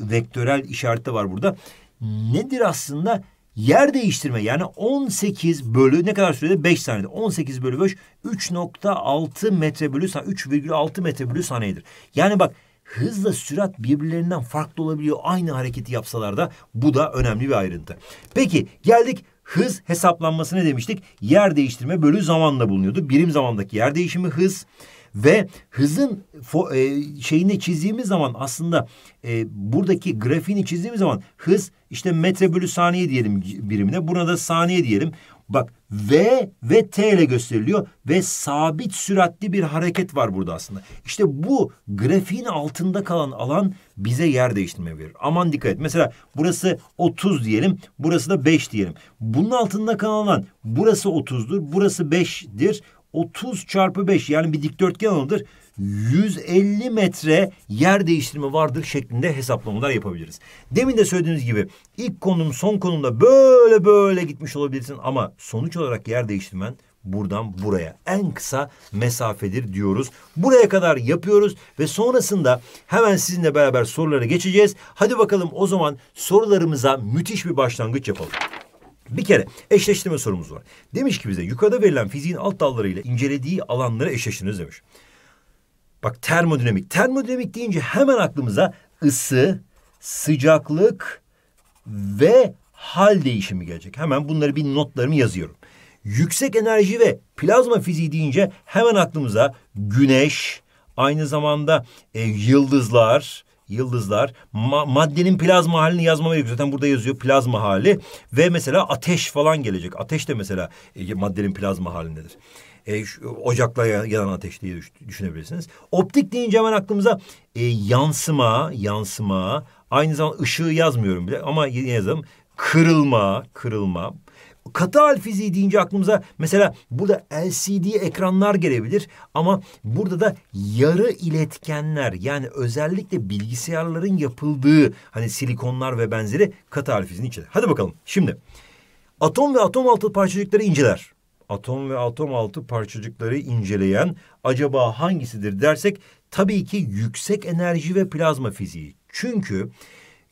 vektörel işareti var burada. Nedir aslında? Yer değiştirme yani 18 bölü ne kadar sürede? 5 saniyede. 18 bölü 5 3.6 metre bölü saniye 3,6 metre bölü saniyedir. Yani bak hızla sürat birbirlerinden farklı olabiliyor. Aynı hareketi yapsalar da bu da önemli bir ayrıntı. Peki geldik hız hesaplanması ne demiştik? Yer değiştirme bölü zamanla bulunuyordu. Birim zamandaki yer değişimi hız ve hızın e, şeyini çizdiğimiz zaman aslında e, buradaki grafiğini çizdiğimiz zaman hız işte metre bölü saniye diyelim birimine. Buna da saniye diyelim. Bak V ve T ile gösteriliyor ve sabit süratli bir hareket var burada aslında. İşte bu grafiğin altında kalan alan bize yer değiştirme verir. Aman dikkat et. Mesela burası 30 diyelim, burası da 5 diyelim. Bunun altında kalan alan burası 30'dur, burası 5'dir. 30 çarpı 5 yani bir dikdörtgen alanıdır. 150 metre yer değiştirme vardır şeklinde hesaplamalar yapabiliriz. Demin de söylediğiniz gibi ilk konum son konumda böyle böyle gitmiş olabilirsin ama sonuç olarak yer değiştirmen buradan buraya en kısa mesafedir diyoruz. Buraya kadar yapıyoruz ve sonrasında hemen sizinle beraber sorulara geçeceğiz. Hadi bakalım o zaman sorularımıza müthiş bir başlangıç yapalım. Bir kere eşleştirme sorumuz var. Demiş ki bize yukarıda verilen fiziğin alt dallarıyla incelediği alanları eşleştiriniz demiş. Bak termodinamik. Termodinamik deyince hemen aklımıza ısı, sıcaklık ve hal değişimi gelecek. Hemen bunları bir notlarımı yazıyorum. Yüksek enerji ve plazma fiziği deyince hemen aklımıza güneş, aynı zamanda e, yıldızlar, yıldızlar, ma maddenin plazma halini yazmama gerekiyor. Zaten burada yazıyor plazma hali ve mesela ateş falan gelecek. Ateş de mesela e, maddenin plazma halindedir e, ocakla yanan ateş diye düşünebilirsiniz. Optik deyince hemen aklımıza e, yansıma, yansıma, aynı zamanda ışığı yazmıyorum bile ama yine yazalım. Kırılma, kırılma. Katı hal fiziği deyince aklımıza mesela burada LCD ekranlar gelebilir ama burada da yarı iletkenler yani özellikle bilgisayarların yapıldığı hani silikonlar ve benzeri katı hal fiziğinin içinde. Hadi bakalım şimdi atom ve atom altı parçacıkları inceler atom ve atom altı parçacıkları inceleyen acaba hangisidir dersek tabii ki yüksek enerji ve plazma fiziği. Çünkü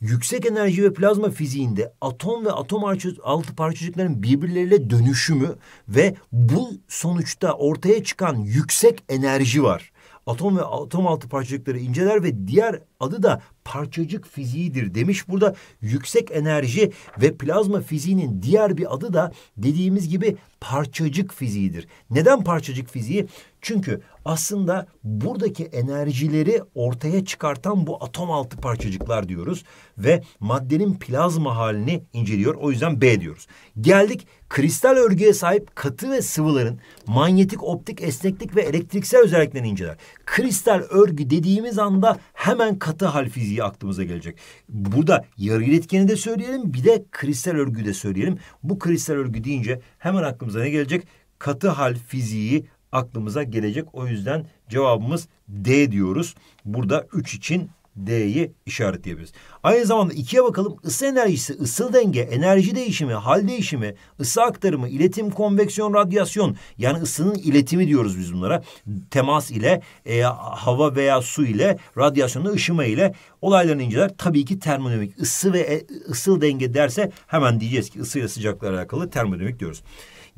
yüksek enerji ve plazma fiziğinde atom ve atom altı parçacıkların birbirleriyle dönüşümü ve bu sonuçta ortaya çıkan yüksek enerji var. Atom ve atom altı parçacıkları inceler ve diğer adı da parçacık fiziğidir demiş. Burada yüksek enerji ve plazma fiziğinin diğer bir adı da dediğimiz gibi parçacık fiziğidir. Neden parçacık fiziği? Çünkü aslında buradaki enerjileri ortaya çıkartan bu atom altı parçacıklar diyoruz ve maddenin plazma halini inceliyor. O yüzden B diyoruz. Geldik kristal örgüye sahip katı ve sıvıların manyetik, optik, esneklik ve elektriksel özelliklerini inceler. Kristal örgü dediğimiz anda hemen katı hal fiziği aklımıza gelecek. Burada yarı iletkeni de söyleyelim bir de kristal örgüyü de söyleyelim. Bu kristal örgü deyince hemen aklımıza ne gelecek? Katı hal fiziği aklımıza gelecek. O yüzden cevabımız D diyoruz. Burada 3 için D'yi işaretleyebiliriz. Aynı zamanda ikiye bakalım. Isı enerjisi, ısı denge, enerji değişimi, hal değişimi, ısı aktarımı, iletim, konveksiyon, radyasyon. Yani ısının iletimi diyoruz biz bunlara. Temas ile, e, hava veya su ile, radyasyonla, ışıma ile olaylarını inceler. Tabii ki termodinamik. Isı ve e, ısı denge derse hemen diyeceğiz ki ısı ile sıcakla alakalı termodinamik diyoruz.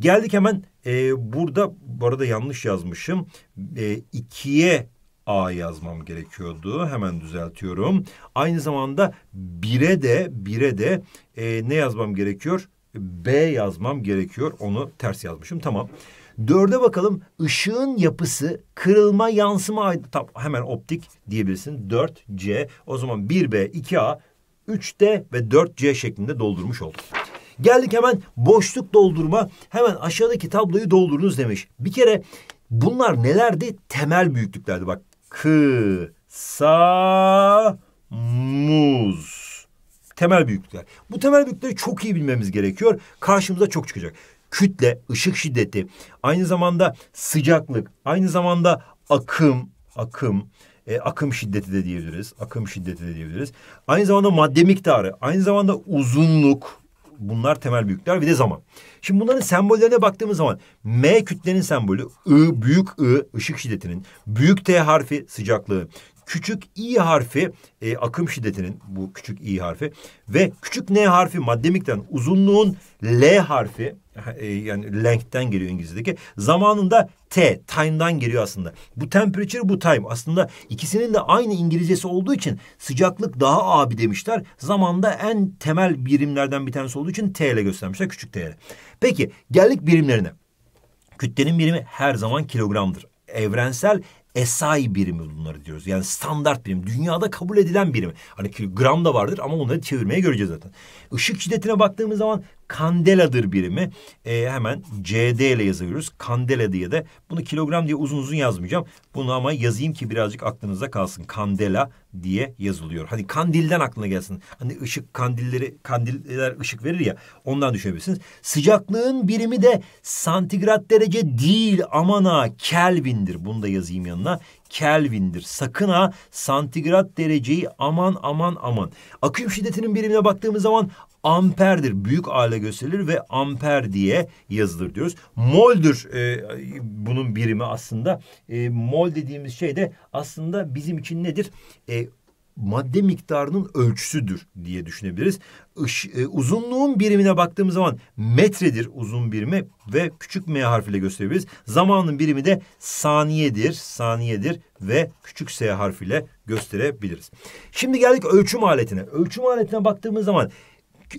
Geldik hemen e, burada bu arada yanlış yazmışım. E, ikiye A yazmam gerekiyordu. Hemen düzeltiyorum. Aynı zamanda bire de bire de e, ne yazmam gerekiyor? B yazmam gerekiyor. Onu ters yazmışım. Tamam. Dörde bakalım. Işığın yapısı kırılma yansıma tam, hemen optik diyebilirsin. 4 C. O zaman 1 B, 2 A, 3 D ve 4 C şeklinde doldurmuş olduk. Geldik hemen boşluk doldurma. Hemen aşağıdaki tabloyu doldurunuz demiş. Bir kere bunlar nelerdi? Temel büyüklüklerdi bak. Kısa muz. Temel büyüklükler. Bu temel büyüklükleri çok iyi bilmemiz gerekiyor. Karşımıza çok çıkacak. Kütle, ışık şiddeti, aynı zamanda sıcaklık, aynı zamanda akım, akım, e, akım şiddeti de diyebiliriz. Akım şiddeti de diyebiliriz. Aynı zamanda madde miktarı, aynı zamanda uzunluk, Bunlar temel büyükler bir de zaman. Şimdi bunların sembollerine baktığımız zaman M kütlenin sembolü, I büyük I ışık şiddetinin, büyük T harfi sıcaklığı, küçük i harfi e, akım şiddetinin bu küçük i harfi ve küçük n harfi madde miktarının uzunluğun l harfi e, yani length'ten geliyor İngilizce'deki zamanında t time'dan geliyor aslında. Bu temperature bu time aslında ikisinin de aynı İngilizcesi olduğu için sıcaklık daha abi demişler. Zamanda en temel birimlerden bir tanesi olduğu için t ile göstermişler küçük t ile. Peki geldik birimlerine. Kütlenin birimi her zaman kilogramdır evrensel SI birimi bunları diyoruz. Yani standart birim. Dünyada kabul edilen birim. Hani gram da vardır ama onları çevirmeye göreceğiz zaten. Işık şiddetine baktığımız zaman Kandeladır birimi. E, hemen CD ile yazıyoruz. Kandela diye de. Bunu kilogram diye uzun uzun yazmayacağım. Bunu ama yazayım ki birazcık aklınıza kalsın. Kandela diye yazılıyor. Hani kandilden aklına gelsin. Hani ışık kandilleri, kandiller ışık verir ya. Ondan düşünebilirsiniz. Sıcaklığın birimi de santigrat derece değil. Amana Kelvin'dir. Bunu da yazayım yanına. Kelvin'dir. Sakın ha santigrat dereceyi aman aman aman. Aküm şiddetinin birimine baktığımız zaman amperdir. Büyük aile gösterilir ve amper diye yazılır diyoruz. Mol'dür e, bunun birimi aslında. E, mol dediğimiz şey de aslında bizim için nedir? E, madde miktarının ölçüsüdür diye düşünebiliriz. Iş, e, uzunluğun birimine baktığımız zaman metredir uzun birimi ve küçük m harfiyle gösterebiliriz. Zamanın birimi de saniyedir, saniyedir ve küçük s harfiyle gösterebiliriz. Şimdi geldik ölçüm aletine. Ölçüm aletine baktığımız zaman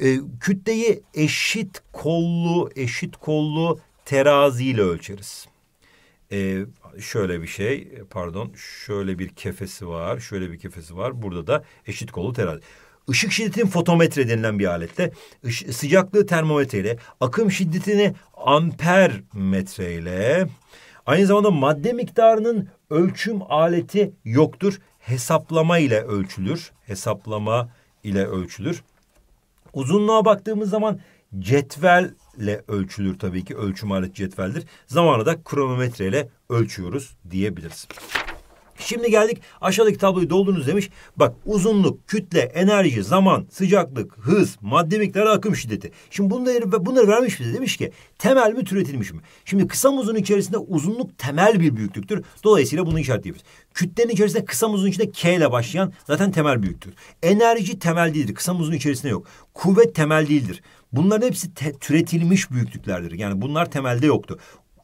e, kütleyi eşit kollu, eşit kollu teraziyle ölçeriz e, şöyle bir şey e, pardon şöyle bir kefesi var şöyle bir kefesi var burada da eşit kolu terazi. Işık şiddetinin fotometre denilen bir alette sıcaklığı termometreyle, akım şiddetini amper metreyle, aynı zamanda madde miktarının ölçüm aleti yoktur. Hesaplama ile ölçülür. Hesaplama ile ölçülür. Uzunluğa baktığımız zaman cetvel ile ölçülür tabii ki. Ölçüm alet cetveldir. Zamanı da kronometreyle ölçüyoruz diyebiliriz. Şimdi geldik aşağıdaki tabloyu doldunuz demiş. Bak uzunluk, kütle, enerji, zaman, sıcaklık, hız, madde miktarı, akım şiddeti. Şimdi bunları, bunları vermiş bize demiş ki temel mi türetilmiş mi? Şimdi kısa muzun içerisinde uzunluk temel bir büyüklüktür. Dolayısıyla bunu işaretleyebiliriz. Kütlenin içerisinde kısa muzun içinde K ile başlayan zaten temel büyüklüktür. Enerji temel değildir. Kısa muzun içerisinde yok. Kuvvet temel değildir. Bunların hepsi türetilmiş büyüklüklerdir. Yani bunlar temelde yoktu.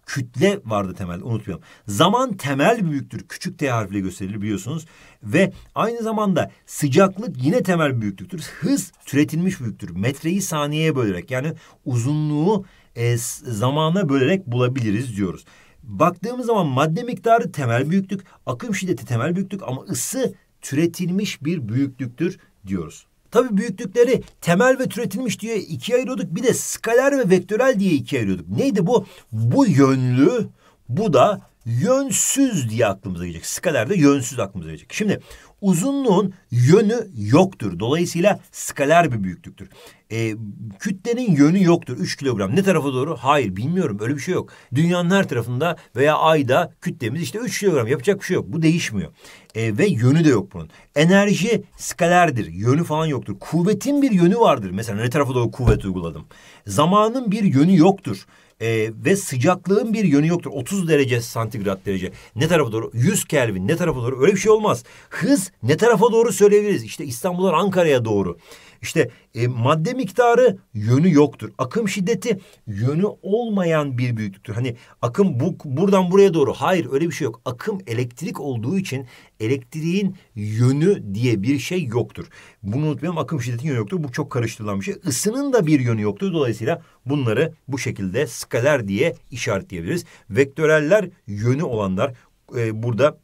Kütle vardı temelde unutmayalım. Zaman temel büyüktür. Küçük T harfiyle gösterilir biliyorsunuz. Ve aynı zamanda sıcaklık yine temel büyüklüktür. Hız türetilmiş büyüktür. Metreyi saniyeye bölerek yani uzunluğu e, zamana bölerek bulabiliriz diyoruz. Baktığımız zaman madde miktarı temel büyüklük, akım şiddeti temel büyüklük ama ısı türetilmiş bir büyüklüktür diyoruz. Tabii büyüklükleri temel ve türetilmiş diye ikiye ayırıyorduk. Bir de skaler ve vektörel diye ikiye ayırıyorduk. Neydi bu? Bu yönlü, bu da yönsüz diye aklımıza gelecek. Skaler de yönsüz aklımıza gelecek. Şimdi uzunluğun yönü yoktur. Dolayısıyla skaler bir büyüklüktür. E, kütlenin yönü yoktur. 3 kilogram. Ne tarafa doğru? Hayır bilmiyorum. Öyle bir şey yok. Dünyanın her tarafında veya ayda kütlemiz işte 3 kilogram. Yapacak bir şey yok. Bu değişmiyor. E, ve yönü de yok bunun. Enerji skalerdir. Yönü falan yoktur. Kuvvetin bir yönü vardır. Mesela ne tarafa doğru kuvvet uyguladım. Zamanın bir yönü yoktur. Ee, ve sıcaklığın bir yönü yoktur. 30 derece santigrat derece. Ne tarafa doğru? 100 Kelvin ne tarafa doğru? Öyle bir şey olmaz. Hız ne tarafa doğru söyleyebiliriz? İşte İstanbul'dan Ankara'ya doğru. İşte e, madde miktarı yönü yoktur. Akım şiddeti yönü olmayan bir büyüklüktür. Hani akım bu buradan buraya doğru. Hayır öyle bir şey yok. Akım elektrik olduğu için elektriğin yönü diye bir şey yoktur. Bunu unutmayalım akım şiddetinin yönü yoktur. Bu çok karıştırılan bir şey. Isının da bir yönü yoktur. Dolayısıyla bunları bu şekilde skaler diye işaretleyebiliriz. Vektöreller yönü olanlar e, burada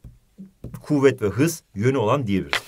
kuvvet ve hız yönü olan diyebiliriz.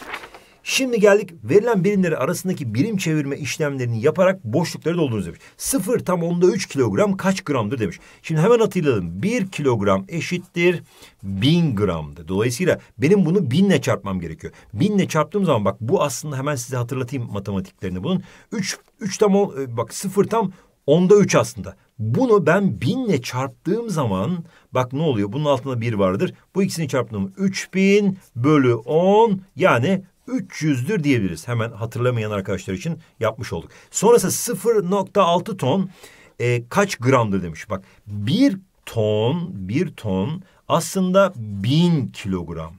Şimdi geldik verilen birimleri arasındaki birim çevirme işlemlerini yaparak boşlukları doldurunuz demiş. Sıfır tam onda üç kilogram kaç gramdır demiş. Şimdi hemen hatırlayalım. Bir kilogram eşittir bin gramdı. Dolayısıyla benim bunu binle çarpmam gerekiyor. Binle çarptığım zaman bak bu aslında hemen size hatırlatayım matematiklerini bunun. Üç, üç tam on, e, bak sıfır tam onda üç aslında. Bunu ben binle çarptığım zaman bak ne oluyor? Bunun altında bir vardır. Bu ikisini çarptığım 3000 bölü 10 yani 300'dür diyebiliriz. Hemen hatırlamayan arkadaşlar için yapmış olduk. Sonrası 0.6 ton e, kaç gramdır demiş. Bak bir ton, bir ton aslında bin kilogram.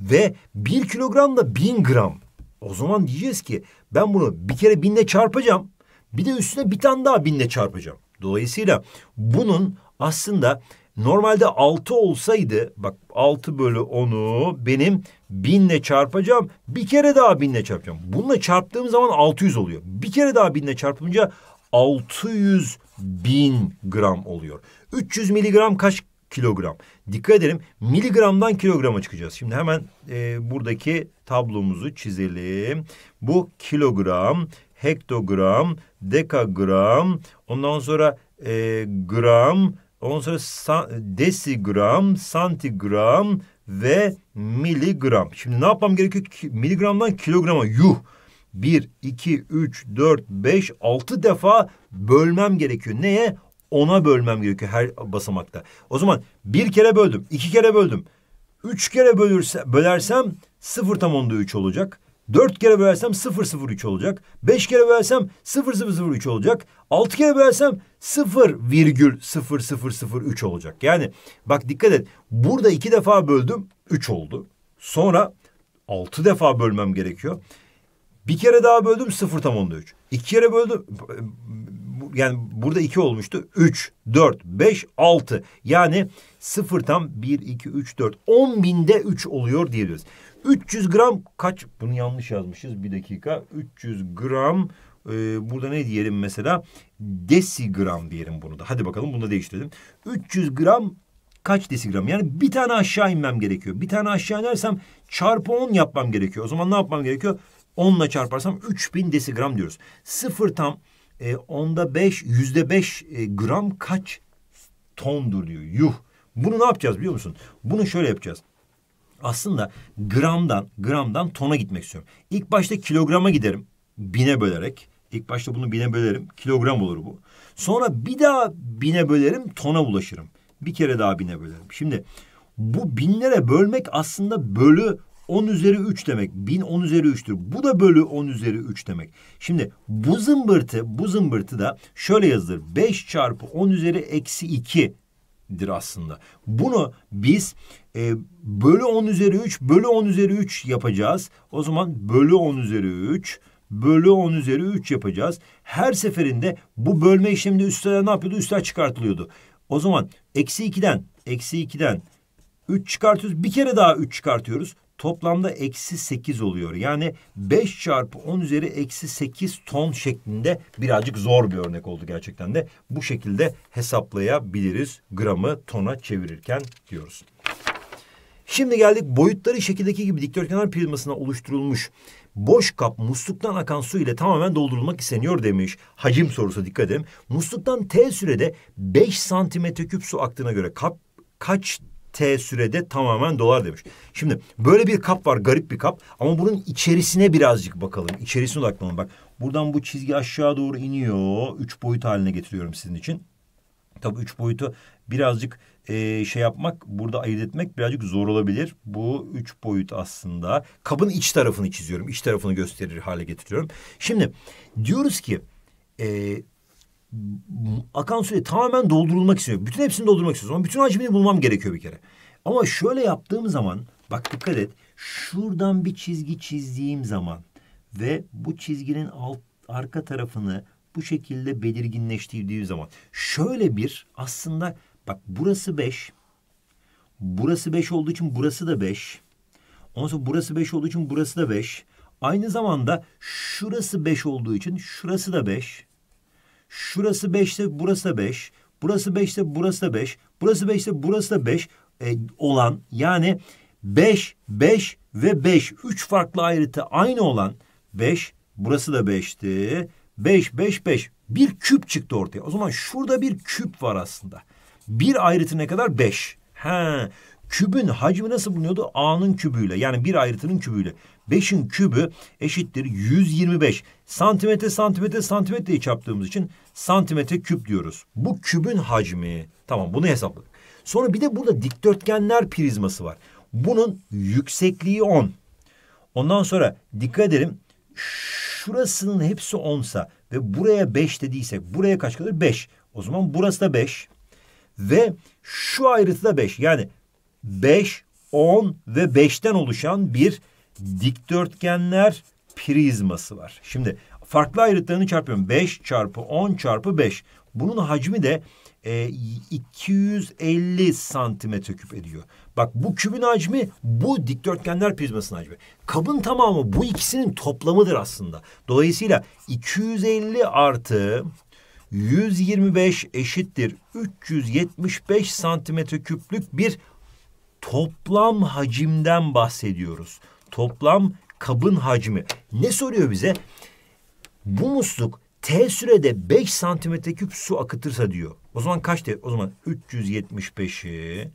Ve bir kilogram da bin gram. O zaman diyeceğiz ki ben bunu bir kere binle çarpacağım. Bir de üstüne bir tane daha binle çarpacağım. Dolayısıyla bunun aslında Normalde altı olsaydı bak altı bölü onu benim binle çarpacağım. Bir kere daha binle çarpacağım. Bununla çarptığım zaman altı yüz oluyor. Bir kere daha binle çarpınca altı yüz bin gram oluyor. 300 miligram kaç kilogram? Dikkat edelim miligramdan kilograma çıkacağız. Şimdi hemen e, buradaki tablomuzu çizelim. Bu kilogram, hektogram, dekagram, ondan sonra e, gram Ondan sonra desigram, santigram ve miligram. Şimdi ne yapmam gerekiyor? Miligramdan kilograma yuh. Bir, iki, üç, dört, beş, altı defa bölmem gerekiyor. Neye? Ona bölmem gerekiyor her basamakta. O zaman bir kere böldüm, iki kere böldüm. Üç kere bölürse, bölersem sıfır tam onda üç olacak. Dört kere bölersem sıfır sıfır üç olacak. Beş kere bölersem sıfır sıfır sıfır üç olacak. Altı kere bölersem 0,0003 olacak. Yani bak dikkat et. Burada iki defa böldüm 3 oldu. Sonra altı defa bölmem gerekiyor. Bir kere daha böldüm 0 tam onda 3. İki kere böldüm yani burada iki olmuştu. 3, 4, 5, 6. Yani 0 tam 1, 2, 3, 4. 10 binde 3 oluyor diyebiliriz. 300 gram kaç? Bunu yanlış yazmışız bir dakika. 300 gram ee, burada ne diyelim mesela? Desigram diyelim bunu da. Hadi bakalım bunu da değiştirelim. 300 gram kaç desigram? Yani bir tane aşağı inmem gerekiyor. Bir tane aşağı inersem çarpı 10 yapmam gerekiyor. O zaman ne yapmam gerekiyor? 10 ile çarparsam 3000 desigram diyoruz. Sıfır tam e, onda 5, yüzde 5 e, gram kaç tondur diyor. Yuh. Bunu ne yapacağız biliyor musun? Bunu şöyle yapacağız. Aslında gramdan, gramdan tona gitmek istiyorum. İlk başta kilograma giderim bine bölerek. İlk başta bunu bine bölerim. Kilogram olur bu. Sonra bir daha bine bölerim tona ulaşırım. Bir kere daha bine bölerim. Şimdi bu binlere bölmek aslında bölü 10 üzeri 3 demek. 1000 10 üzeri 3'tür. Bu da bölü 10 üzeri 3 demek. Şimdi bu zımbırtı, bu zımbırtı da şöyle yazılır. 5 çarpı 10 üzeri eksi 2 dir aslında. Bunu biz e, bölü 10 üzeri 3 bölü 10 üzeri 3 yapacağız. O zaman bölü 10 üzeri 3 bölü 10 üzeri 3 yapacağız. Her seferinde bu bölme işleminde üstler ne yapıyordu? Üstler çıkartılıyordu. O zaman eksi 2'den, eksi 2'den 3 çıkartıyoruz. Bir kere daha 3 çıkartıyoruz. Toplamda eksi 8 oluyor. Yani 5 çarpı 10 üzeri eksi 8 ton şeklinde birazcık zor bir örnek oldu gerçekten de. Bu şekilde hesaplayabiliriz gramı tona çevirirken diyoruz. Şimdi geldik boyutları şekildeki gibi dikdörtgenler prizmasına oluşturulmuş boş kap musluktan akan su ile tamamen doldurulmak isteniyor demiş. Hacim sorusu dikkat edin. Musluktan T sürede 5 santimetre küp su aktığına göre kap kaç T sürede tamamen dolar demiş. Şimdi böyle bir kap var garip bir kap ama bunun içerisine birazcık bakalım. İçerisine odaklanalım bak. Buradan bu çizgi aşağı doğru iniyor. Üç boyut haline getiriyorum sizin için. Tabii üç boyutu birazcık e, şey yapmak, burada ayırt etmek birazcık zor olabilir. Bu üç boyut aslında. Kabın iç tarafını çiziyorum, iç tarafını gösterir hale getiriyorum. Şimdi diyoruz ki e, akan süre tamamen doldurulmak istiyor. Bütün hepsini doldurmak istiyoruz ama bütün hacmini bulmam gerekiyor bir kere. Ama şöyle yaptığım zaman bak dikkat et şuradan bir çizgi çizdiğim zaman ve bu çizginin alt arka tarafını bu şekilde belirginleştirdiği zaman şöyle bir aslında Bak burası beş. Burası beş olduğu için burası da beş. Ondan sonra burası beş olduğu için burası da beş. Aynı zamanda şurası beş olduğu için şurası da beş. Şurası beşse burası da beş. Burası beşse burası da beş. Burası beşse burası da beş e, olan yani beş, beş ve beş. Üç farklı ayrıtı aynı olan beş. Burası da beşti. Beş, beş, beş. Bir küp çıktı ortaya. O zaman şurada bir küp var aslında. Bir ayrıtı ne kadar? Beş. He. Kübün hacmi nasıl bulunuyordu? A'nın kübüyle yani bir ayrıtının kübüyle. Beşin kübü eşittir 125. Santimetre santimetre santimetreyi çarptığımız için santimetre küp diyoruz. Bu kübün hacmi. Tamam bunu hesapladık. Sonra bir de burada dikdörtgenler prizması var. Bunun yüksekliği 10. Ondan sonra dikkat edelim. Şurasının hepsi 10'sa ve buraya 5 dediysek buraya kaç kalır? 5. O zaman burası da 5 ve şu ayrıtı da 5. Yani 5, 10 ve 5'ten oluşan bir dikdörtgenler prizması var. Şimdi farklı ayrıtlarını çarpıyorum. 5 çarpı 10 çarpı 5. Bunun hacmi de e, 250 santimetre küp ediyor. Bak bu kübün hacmi bu dikdörtgenler prizmasının hacmi. Kabın tamamı bu ikisinin toplamıdır aslında. Dolayısıyla 250 artı 125 eşittir 375 santimetre küplük bir toplam hacimden bahsediyoruz. Toplam kabın hacmi. Ne soruyor bize? Bu musluk T sürede 5 santimetre küp su akıtırsa diyor. O zaman kaç diyor? O zaman 375'i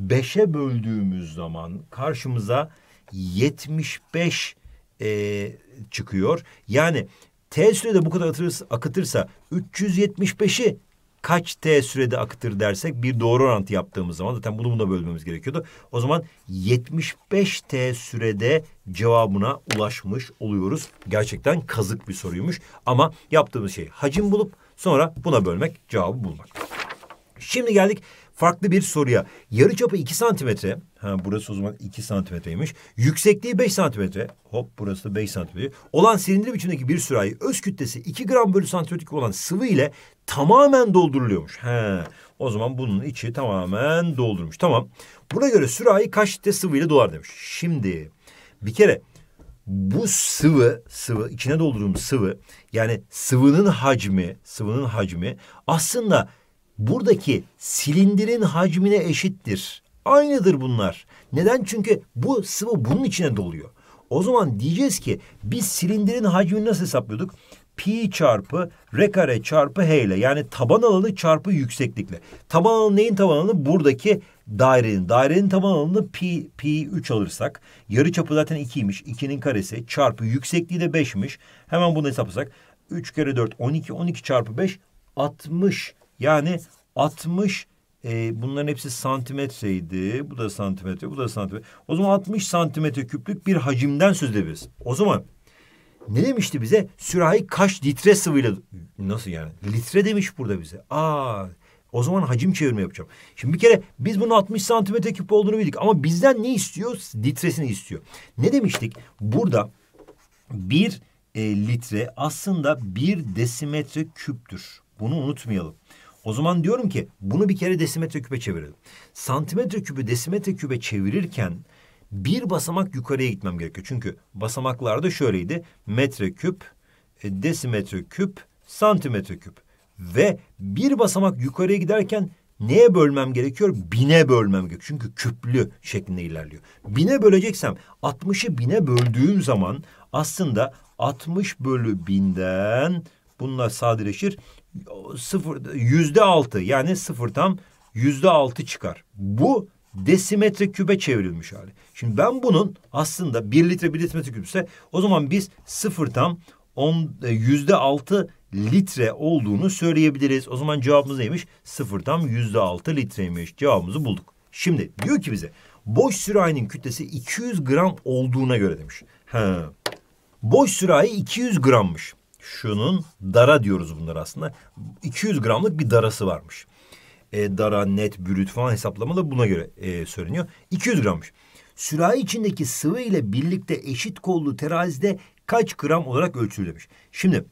5'e böldüğümüz zaman karşımıza 75 e, çıkıyor. Yani T sürede bu kadar atırsa, akıtırsa 375'i kaç T sürede akıtır dersek bir doğru orantı yaptığımız zaman zaten bunu buna bölmemiz gerekiyordu. O zaman 75 T sürede cevabına ulaşmış oluyoruz. Gerçekten kazık bir soruymuş ama yaptığımız şey hacim bulup sonra buna bölmek cevabı bulmak. Şimdi geldik farklı bir soruya. yarı çapı 2 santimetre Ha, burası o zaman 2 santimetreymiş. Yüksekliği 5 santimetre. Hop burası da 5 santimetre. Olan silindir biçimindeki bir sürahi öz kütlesi 2 gram bölü santimetrik olan sıvı ile tamamen dolduruluyormuş. He, o zaman bunun içi tamamen doldurmuş. Tamam. Buna göre sürahi kaç litre sıvı ile dolar demiş. Şimdi bir kere bu sıvı, sıvı içine doldurduğum sıvı yani sıvının hacmi, sıvının hacmi aslında buradaki silindirin hacmine eşittir. Aynıdır bunlar. Neden? Çünkü bu sıvı bunun içine doluyor. O zaman diyeceğiz ki biz silindirin hacmini nasıl hesaplıyorduk? pi çarpı r kare çarpı h ile yani taban alanı çarpı yükseklikle. Taban alanı neyin taban alanı? Buradaki dairenin. Dairenin taban alanını pi, pi 3 alırsak yarı çapı zaten 2'ymiş. 2'nin karesi çarpı yüksekliği de 5'miş. Hemen bunu hesaplasak 3 kere 4 12 12 çarpı 5 60 yani 60 e, bunların hepsi santimetreydi. Bu da santimetre, bu da santimetre. O zaman 60 santimetre küplük bir hacimden söz edebiliriz. O zaman ne demişti bize? Sürahi kaç litre sıvıyla... Nasıl yani? Litre demiş burada bize. Aa, o zaman hacim çevirme yapacağım. Şimdi bir kere biz bunun 60 santimetre küp olduğunu bildik. Ama bizden ne istiyor? Litresini istiyor. Ne demiştik? Burada bir e, litre aslında bir desimetre küptür. Bunu unutmayalım. O zaman diyorum ki bunu bir kere desimetre küpe çevirelim. Santimetre küpü desimetre küpe çevirirken bir basamak yukarıya gitmem gerekiyor. Çünkü basamaklarda şöyleydi. Metre küp, e, desimetre küp, santimetre küp. Ve bir basamak yukarıya giderken neye bölmem gerekiyor? Bine bölmem gerekiyor. Çünkü küplü şeklinde ilerliyor. Bine böleceksem 60'ı bine böldüğüm zaman aslında 60 bölü binden bunlar sadeleşir sıfır yüzde altı yani sıfır tam yüzde altı çıkar. Bu desimetre kübe çevrilmiş hali. Şimdi ben bunun aslında bir litre bir desimetre küpse o zaman biz sıfır tam on, e, yüzde altı litre olduğunu söyleyebiliriz. O zaman cevabımız neymiş? Sıfır tam yüzde altı litreymiş. Cevabımızı bulduk. Şimdi diyor ki bize boş sürahinin kütlesi 200 gram olduğuna göre demiş. He. Boş sürahi 200 grammış şunun dara diyoruz bunlar aslında. 200 gramlık bir darası varmış. E, dara, net, bürüt falan hesaplama da buna göre e, söyleniyor. 200 grammış. Sürahi içindeki sıvı ile birlikte eşit kollu terazide kaç gram olarak ölçülür demiş. Şimdi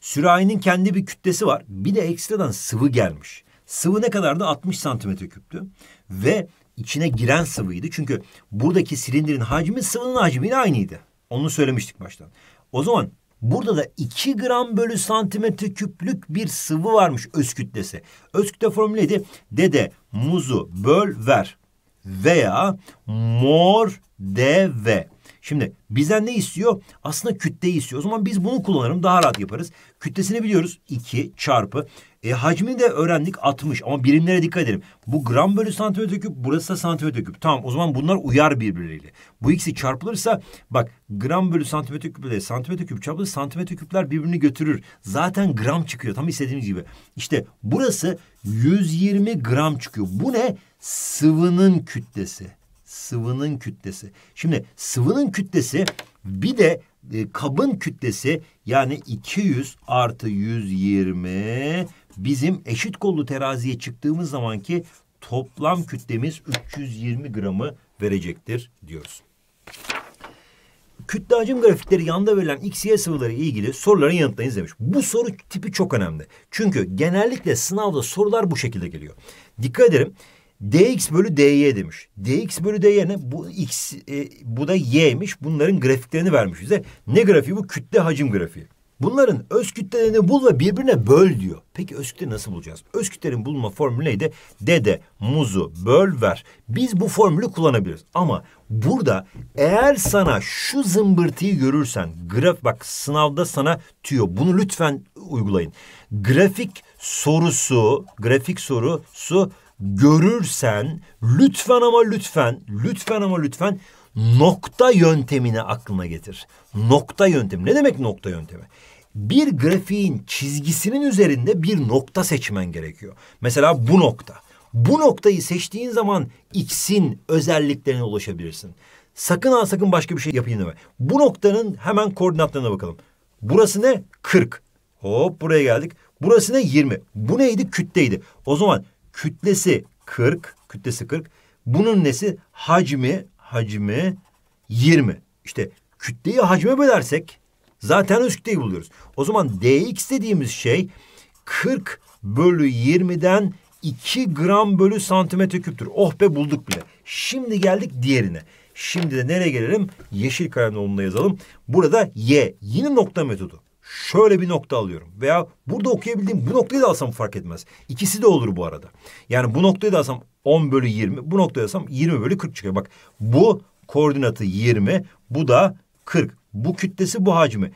sürahinin kendi bir kütlesi var. Bir de ekstradan sıvı gelmiş. Sıvı ne kadardı? 60 santimetre küptü. Ve içine giren sıvıydı. Çünkü buradaki silindirin hacmi sıvının hacmiyle aynıydı. Onu söylemiştik baştan. O zaman Burada da 2 gram bölü santimetre küplük bir sıvı varmış öz kütlesi. Öz kütle formülü neydi? Dede muzu böl ver veya mor dv. Şimdi bizden ne istiyor? Aslında kütleyi istiyor. O zaman biz bunu kullanalım daha rahat yaparız. Kütlesini biliyoruz. 2 çarpı. E, hacmini de öğrendik 60 ama birimlere dikkat edelim. Bu gram bölü santimetre küp burası da santimetre küp. Tamam o zaman bunlar uyar birbirleriyle. Bu ikisi çarpılırsa bak gram bölü santimetre küp ile santimetre küp çarpılır santimetre küpler birbirini götürür. Zaten gram çıkıyor tam istediğimiz gibi. İşte burası 120 gram çıkıyor. Bu ne? Sıvının kütlesi sıvının kütlesi. Şimdi sıvının kütlesi bir de e, kabın kütlesi yani 200 artı 120 bizim eşit kollu teraziye çıktığımız zamanki toplam kütlemiz 320 gramı verecektir diyoruz. Kütle hacim grafikleri yanında verilen x, y sıvıları ilgili soruların yanıtlayınız demiş. Bu soru tipi çok önemli. Çünkü genellikle sınavda sorular bu şekilde geliyor. Dikkat edelim dx bölü dy demiş. dx bölü dy ne? Bu x, e, bu da y'miş. Bunların grafiklerini vermiş bize. Ne grafiği bu? Kütle hacim grafiği. Bunların öz kütlelerini bul ve birbirine böl diyor. Peki öz kütle nasıl bulacağız? Öz kütlerin bulma formülü neydi? Dede, muzu, böl, ver. Biz bu formülü kullanabiliriz. Ama burada eğer sana şu zımbırtıyı görürsen, graf bak sınavda sana tüyo. Bunu lütfen uygulayın. Grafik sorusu, grafik sorusu görürsen lütfen ama lütfen, lütfen ama lütfen nokta yöntemini aklına getir. Nokta yöntemi. Ne demek nokta yöntemi? Bir grafiğin çizgisinin üzerinde bir nokta seçmen gerekiyor. Mesela bu nokta. Bu noktayı seçtiğin zaman X'in özelliklerine ulaşabilirsin. Sakın ha sakın başka bir şey yapayım deme. Bu noktanın hemen koordinatlarına bakalım. Burası ne? 40. Hop buraya geldik. Burası ne? 20. Bu neydi? Kütleydi. O zaman kütlesi 40, kütlesi 40. Bunun nesi? Hacmi, hacmi 20. İşte kütleyi hacme bölersek zaten öz kütleyi buluyoruz. O zaman dx dediğimiz şey 40 bölü 20'den 2 gram bölü santimetre küptür. Oh be bulduk bile. Şimdi geldik diğerine. Şimdi de nereye gelelim? Yeşil kalemle onunla yazalım. Burada Y. Yine nokta metodu şöyle bir nokta alıyorum. Veya burada okuyabildiğim bu noktayı da alsam fark etmez. İkisi de olur bu arada. Yani bu noktayı da alsam 10 bölü 20, bu noktayı alsam 20 bölü 40 çıkıyor. Bak bu koordinatı 20, bu da 40. Bu kütlesi bu hacmi.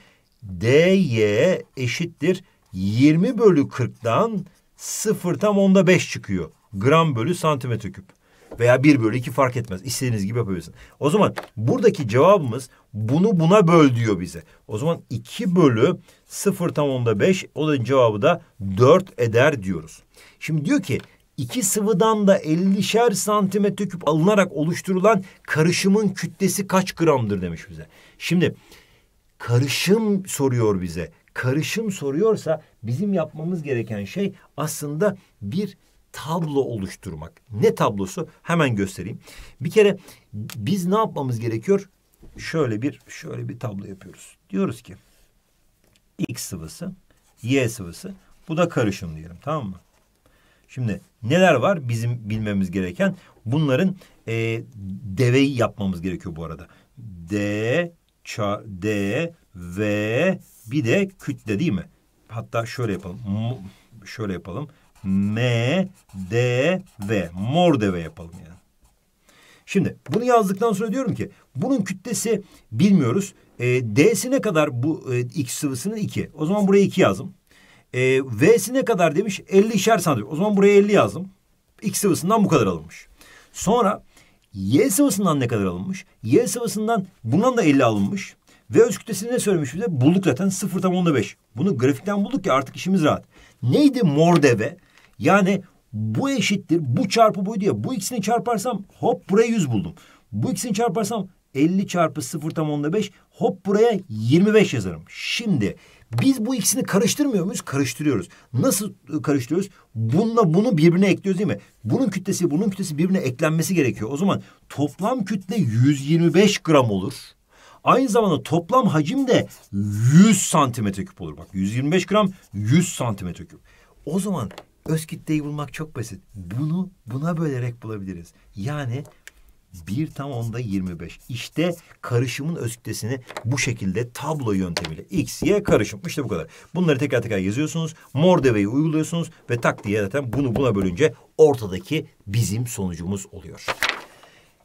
dy eşittir 20 bölü 40'dan 0 tam onda 5 çıkıyor. Gram bölü santimetre küp. Veya bir bölü iki fark etmez. İstediğiniz gibi yapabilirsin. O zaman buradaki cevabımız bunu buna böl diyor bize. O zaman iki bölü sıfır tam onda beş. Onun cevabı da dört eder diyoruz. Şimdi diyor ki iki sıvıdan da 50'şer santimetre küp alınarak oluşturulan karışımın kütlesi kaç gramdır demiş bize. Şimdi karışım soruyor bize. Karışım soruyorsa bizim yapmamız gereken şey aslında bir tablo oluşturmak. Ne tablosu? Hemen göstereyim. Bir kere biz ne yapmamız gerekiyor? Şöyle bir şöyle bir tablo yapıyoruz. Diyoruz ki X sıvısı, Y sıvısı. Bu da karışım diyelim tamam mı? Şimdi neler var bizim bilmemiz gereken? Bunların e, deveyi yapmamız gerekiyor bu arada. D, ça, D, V bir de kütle değil mi? Hatta şöyle yapalım. Şöyle yapalım. M, D, V. Mor deve yapalım yani. Şimdi bunu yazdıktan sonra diyorum ki bunun kütlesi bilmiyoruz. E, D'si ne kadar bu e, X sıvısının 2. O zaman buraya 2 yazdım. E, V'si ne kadar demiş? 50 işer santim. O zaman buraya 50 yazdım. X sıvısından bu kadar alınmış. Sonra Y sıvısından ne kadar alınmış? Y sıvısından bundan da 50 alınmış. Ve öz kütlesini ne söylemiş bize? Bulduk zaten 0 tam onda 5. Bunu grafikten bulduk ya artık işimiz rahat. Neydi mor deve? Yani bu eşittir bu çarpı bu ya bu ikisini çarparsam hop buraya yüz buldum. Bu ikisini çarparsam 50 çarpı 0 tam onda 5 hop buraya 25 yazarım. Şimdi biz bu ikisini karıştırmıyor muyuz? Karıştırıyoruz. Nasıl e, karıştırıyoruz? Bununla bunu birbirine ekliyoruz değil mi? Bunun kütlesi bunun kütlesi birbirine eklenmesi gerekiyor. O zaman toplam kütle 125 gram olur. Aynı zamanda toplam hacim de 100 santimetre küp olur. Bak 125 gram 100 santimetre küp. O zaman Öz kitleyi bulmak çok basit. Bunu buna bölerek bulabiliriz. Yani bir tam onda 25. İşte karışımın öz kütlesini bu şekilde tablo yöntemiyle x, y karışım. İşte bu kadar. Bunları tekrar tekrar yazıyorsunuz. Mor deveyi uyguluyorsunuz ve tak diye zaten bunu buna bölünce ortadaki bizim sonucumuz oluyor.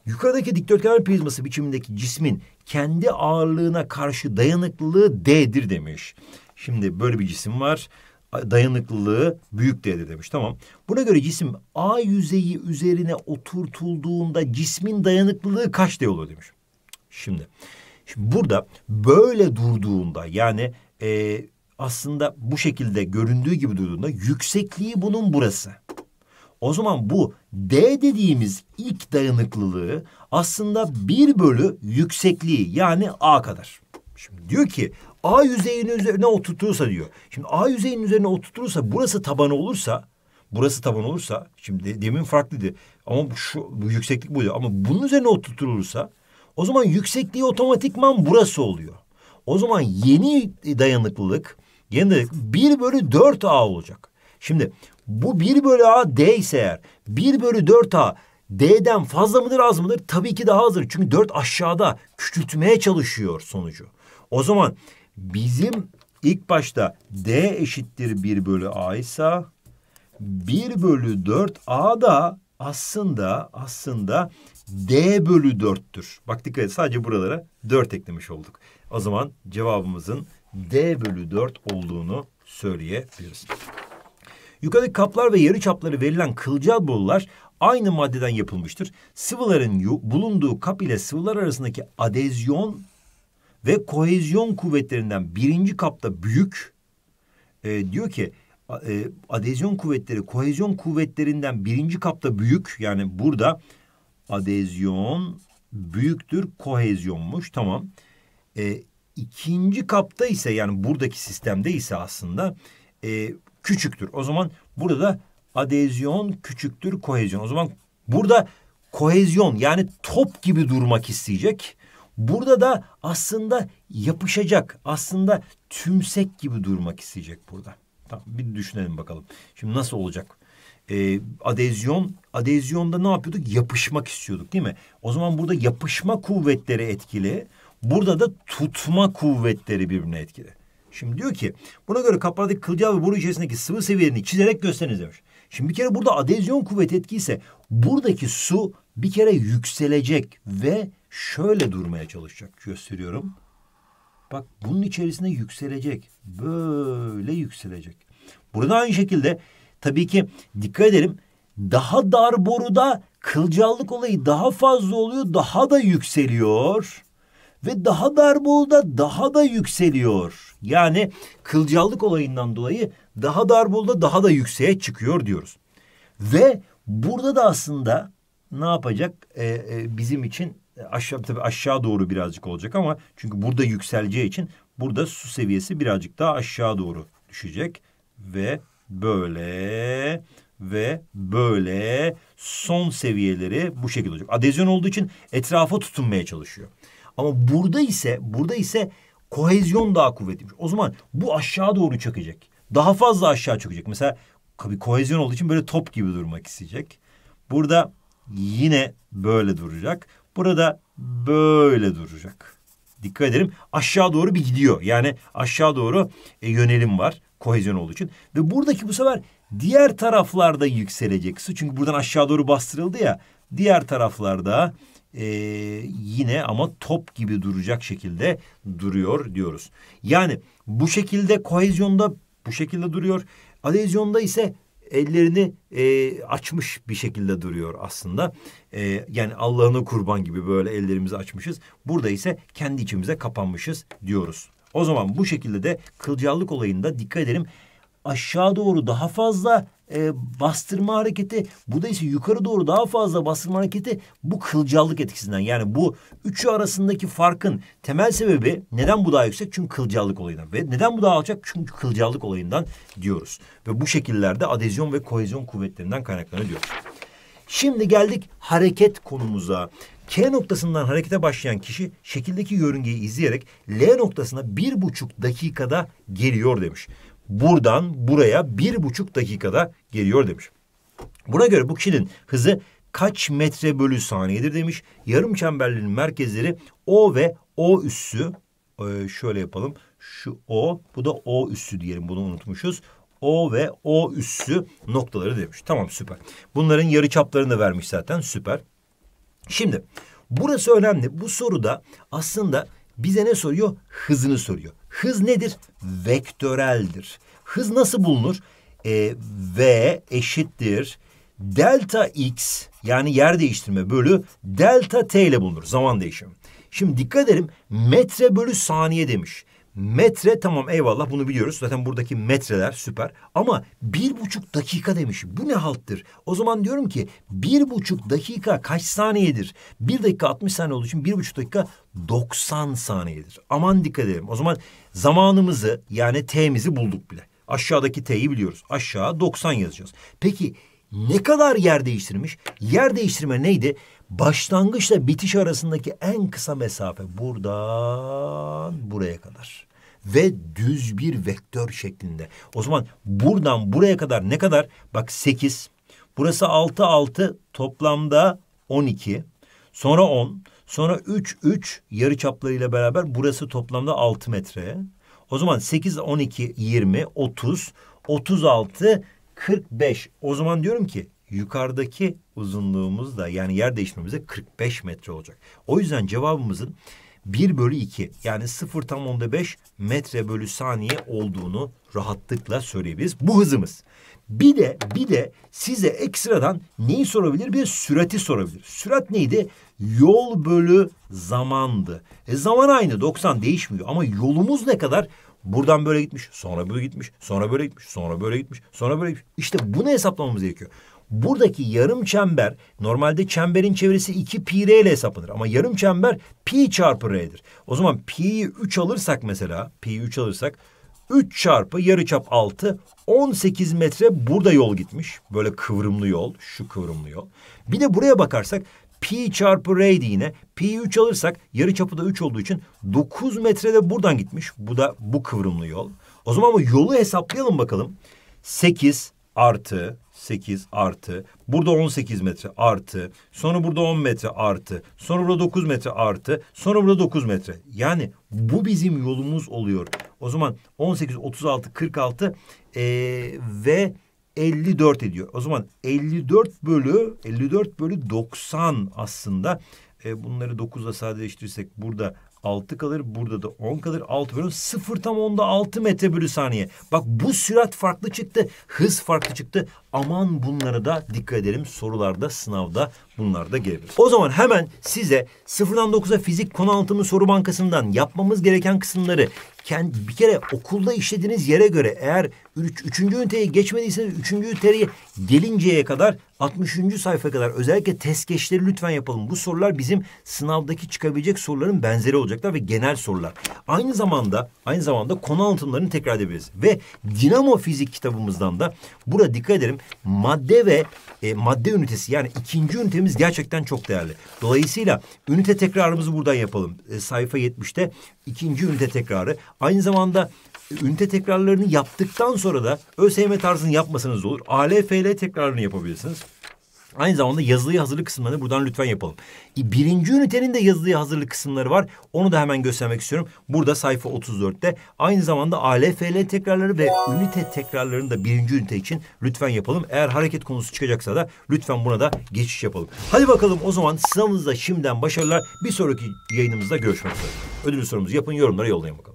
Yukarıdaki dikdörtgen prizması biçimindeki cismin kendi ağırlığına karşı dayanıklılığı D'dir demiş. Şimdi böyle bir cisim var dayanıklılığı büyük değerde demiş. Tamam. Buna göre cisim A yüzeyi üzerine oturtulduğunda cismin dayanıklılığı kaç D olur demiş. Şimdi, şimdi burada böyle durduğunda yani e, aslında bu şekilde göründüğü gibi durduğunda yüksekliği bunun burası. O zaman bu D dediğimiz ilk dayanıklılığı aslında bir bölü yüksekliği yani A kadar. Şimdi diyor ki A yüzeyinin üzerine oturtulursa diyor. Şimdi A yüzeyinin üzerine oturtulursa burası taban olursa burası taban olursa şimdi demin farklıydı ama şu bu yükseklik buydu ama bunun üzerine oturtulursa o zaman yüksekliği otomatikman burası oluyor. O zaman yeni dayanıklılık yeni dayanıklılık bir bölü dört A olacak. Şimdi bu bir bölü A D ise eğer bir bölü dört A D'den fazla mıdır az mıdır? Tabii ki daha azdır. Çünkü dört aşağıda küçültmeye çalışıyor sonucu. O zaman bizim ilk başta D eşittir 1 bölü A ise 1 bölü 4 A da aslında aslında D bölü 4'tür. Bak dikkat et sadece buralara 4 eklemiş olduk. O zaman cevabımızın D bölü 4 olduğunu söyleyebiliriz. Yukarıdaki kaplar ve yarı çapları verilen kılcal borular aynı maddeden yapılmıştır. Sıvıların bulunduğu kap ile sıvılar arasındaki adezyon ve kohezyon kuvvetlerinden birinci kapta büyük e, diyor ki e, adezyon kuvvetleri kohezyon kuvvetlerinden birinci kapta büyük yani burada adezyon büyüktür kohezyonmuş tamam e, ikinci kapta ise yani buradaki sistemde ise aslında e, küçüktür o zaman burada da adezyon küçüktür kohezyon o zaman burada kohezyon yani top gibi durmak isteyecek Burada da aslında yapışacak, aslında tümsek gibi durmak isteyecek burada. Tamam, bir düşünelim bakalım. Şimdi nasıl olacak? Ee, adezyon, adezyonda ne yapıyorduk? Yapışmak istiyorduk değil mi? O zaman burada yapışma kuvvetleri etkili. Burada da tutma kuvvetleri birbirine etkili. Şimdi diyor ki buna göre kaplardaki kılcal ve boru içerisindeki sıvı seviyelerini çizerek gösteriniz demiş. Şimdi bir kere burada adezyon kuvveti etkiyse buradaki su bir kere yükselecek ve şöyle durmaya çalışacak. Gösteriyorum. Bak bunun içerisinde yükselecek. Böyle yükselecek. Burada aynı şekilde tabii ki dikkat edelim. Daha dar boruda kılcallık olayı daha fazla oluyor. Daha da yükseliyor. Ve daha dar boruda daha da yükseliyor. Yani kılcallık olayından dolayı daha dar boruda daha da yükseğe çıkıyor diyoruz. Ve burada da aslında ne yapacak? E, e, bizim için e, aşağı tabii aşağı doğru birazcık olacak ama çünkü burada yükseleceği için burada su seviyesi birazcık daha aşağı doğru düşecek ve böyle ve böyle son seviyeleri bu şekilde olacak. Adezyon olduğu için etrafa tutunmaya çalışıyor. Ama burada ise burada ise kohezyon daha kuvvetliymiş. O zaman bu aşağı doğru çökecek. Daha fazla aşağı çökecek. Mesela tabii kohezyon olduğu için böyle top gibi durmak isteyecek. Burada yine böyle duracak. Burada böyle duracak. Dikkat edelim aşağı doğru bir gidiyor. Yani aşağı doğru e, yönelim var kohezyon olduğu için. Ve buradaki bu sefer diğer taraflarda yükselecek su. Çünkü buradan aşağı doğru bastırıldı ya. Diğer taraflarda e, yine ama top gibi duracak şekilde duruyor diyoruz. Yani bu şekilde kohezyonda bu şekilde duruyor. Adezyonda ise ellerini e, açmış bir şekilde duruyor aslında. E, yani Allah'ına kurban gibi böyle ellerimizi açmışız. Burada ise kendi içimize kapanmışız diyoruz. O zaman bu şekilde de kılcallık olayında dikkat edelim aşağı doğru daha fazla e, bastırma hareketi bu da ise yukarı doğru daha fazla bastırma hareketi bu kılcallık etkisinden. Yani bu üçü arasındaki farkın temel sebebi neden bu daha yüksek? Çünkü kılcallık olayından. Ve neden bu daha alçak? Çünkü kılcallık olayından diyoruz. Ve bu şekillerde adezyon ve kohezyon kuvvetlerinden kaynaklanıyor Şimdi geldik hareket konumuza. K noktasından harekete başlayan kişi şekildeki yörüngeyi izleyerek L noktasına bir buçuk dakikada geliyor demiş buradan buraya bir buçuk dakikada geliyor demiş. Buna göre bu kişinin hızı kaç metre bölü saniyedir demiş. Yarım çemberlerin merkezleri O ve O üssü. Ee, şöyle yapalım. Şu O, bu da O üssü diyelim. Bunu unutmuşuz. O ve O üssü noktaları demiş. Tamam süper. Bunların yarı çaplarını da vermiş zaten. Süper. Şimdi burası önemli. Bu soruda aslında bize ne soruyor? Hızını soruyor. Hız nedir? Vektöreldir. Hız nasıl bulunur? E, v eşittir delta x yani yer değiştirme bölü delta t ile bulunur zaman değişimi. Şimdi dikkat edelim metre bölü saniye demiş. Metre tamam eyvallah bunu biliyoruz. Zaten buradaki metreler süper. Ama bir buçuk dakika demiş. Bu ne halttır? O zaman diyorum ki bir buçuk dakika kaç saniyedir? Bir dakika 60 saniye olduğu için bir buçuk dakika 90 saniyedir. Aman dikkat edelim. O zaman zamanımızı yani T'mizi bulduk bile. Aşağıdaki T'yi biliyoruz. Aşağı 90 yazacağız. Peki ne kadar yer değiştirmiş? Yer değiştirme neydi? başlangıçla bitiş arasındaki en kısa mesafe buradan buraya kadar ve düz bir vektör şeklinde. O zaman buradan buraya kadar ne kadar? Bak 8. Burası 6 6 toplamda 12. Sonra 10. Sonra 3 3 yarı çaplarıyla beraber burası toplamda 6 metre. O zaman 8 12 20 30 36 45. O zaman diyorum ki yukarıdaki uzunluğumuz da yani yer değişmemize 45 metre olacak. O yüzden cevabımızın 1 bölü 2 yani 0 tam onda 5 metre bölü saniye olduğunu rahatlıkla söyleyebiliriz. Bu hızımız. Bir de bir de size ekstradan neyi sorabilir? Bir sürati sorabilir. Sürat neydi? Yol bölü zamandı. E zaman aynı 90 değişmiyor ama yolumuz ne kadar? Buradan böyle gitmiş, sonra böyle gitmiş, sonra böyle gitmiş, sonra böyle gitmiş, sonra böyle gitmiş. İşte bunu hesaplamamız gerekiyor. Buradaki yarım çember normalde çemberin çevresi 2 pi r ile hesaplanır ama yarım çember pi çarpı r'dir. O zaman pi'yi 3 alırsak mesela pi 3 alırsak 3 çarpı yarıçap 6 18 metre burada yol gitmiş. Böyle kıvrımlı yol şu kıvrımlı yol. Bir de buraya bakarsak pi çarpı r yine. pi 3 alırsak yarıçapı da 3 olduğu için 9 de buradan gitmiş. Bu da bu kıvrımlı yol. O zaman bu yolu hesaplayalım bakalım. 8 artı 8 artı. Burada 18 metre artı. Sonra burada 10 metre artı. Sonra burada 9 metre artı. Sonra burada 9 metre. Yani bu bizim yolumuz oluyor. O zaman 18, 36, 46 ee, ve 54 ediyor. O zaman 54 bölü 54 bölü 90 aslında. E, bunları 9'la sadeleştirirsek burada 6 kalır. Burada da 10 kalır. 6 bölü 0 tam 10'da 6 metre bölü saniye. Bak bu sürat farklı çıktı. Hız farklı çıktı. Aman bunlara da dikkat edelim sorularda, sınavda Bunlar da gelebilir. O zaman hemen size sıfırdan dokuz'a fizik konu anlatımı soru bankasından yapmamız gereken kısımları kendi, bir kere okulda işlediğiniz yere göre eğer üç, üçüncü üniteye geçmediyseniz üçüncü üniteye gelinceye kadar 60. sayfa kadar özellikle test geçleri lütfen yapalım. Bu sorular bizim sınavdaki çıkabilecek soruların benzeri olacaklar ve genel sorular. Aynı zamanda aynı zamanda konu anlatımlarını tekrar edebiliriz. Ve dinamo fizik kitabımızdan da burada dikkat ederim madde ve e, madde ünitesi yani ikinci ünite bilgilerimiz gerçekten çok değerli. Dolayısıyla ünite tekrarımızı buradan yapalım. E, sayfa 70'te ikinci ünite tekrarı. Aynı zamanda ünite tekrarlarını yaptıktan sonra da ÖSYM tarzını yapmasanız olur. ALFL tekrarını yapabilirsiniz. Aynı zamanda yazılı hazırlık kısımlarını buradan lütfen yapalım. E, birinci ünitenin de yazılı hazırlık kısımları var. Onu da hemen göstermek istiyorum. Burada sayfa 34'te. Aynı zamanda ALFL tekrarları ve ünite tekrarlarını da birinci ünite için lütfen yapalım. Eğer hareket konusu çıkacaksa da lütfen buna da geçiş yapalım. Hadi bakalım o zaman sınavınızda şimdiden başarılar. Bir sonraki yayınımızda görüşmek üzere. Ödül sorumuzu yapın yorumlara yollayın bakalım.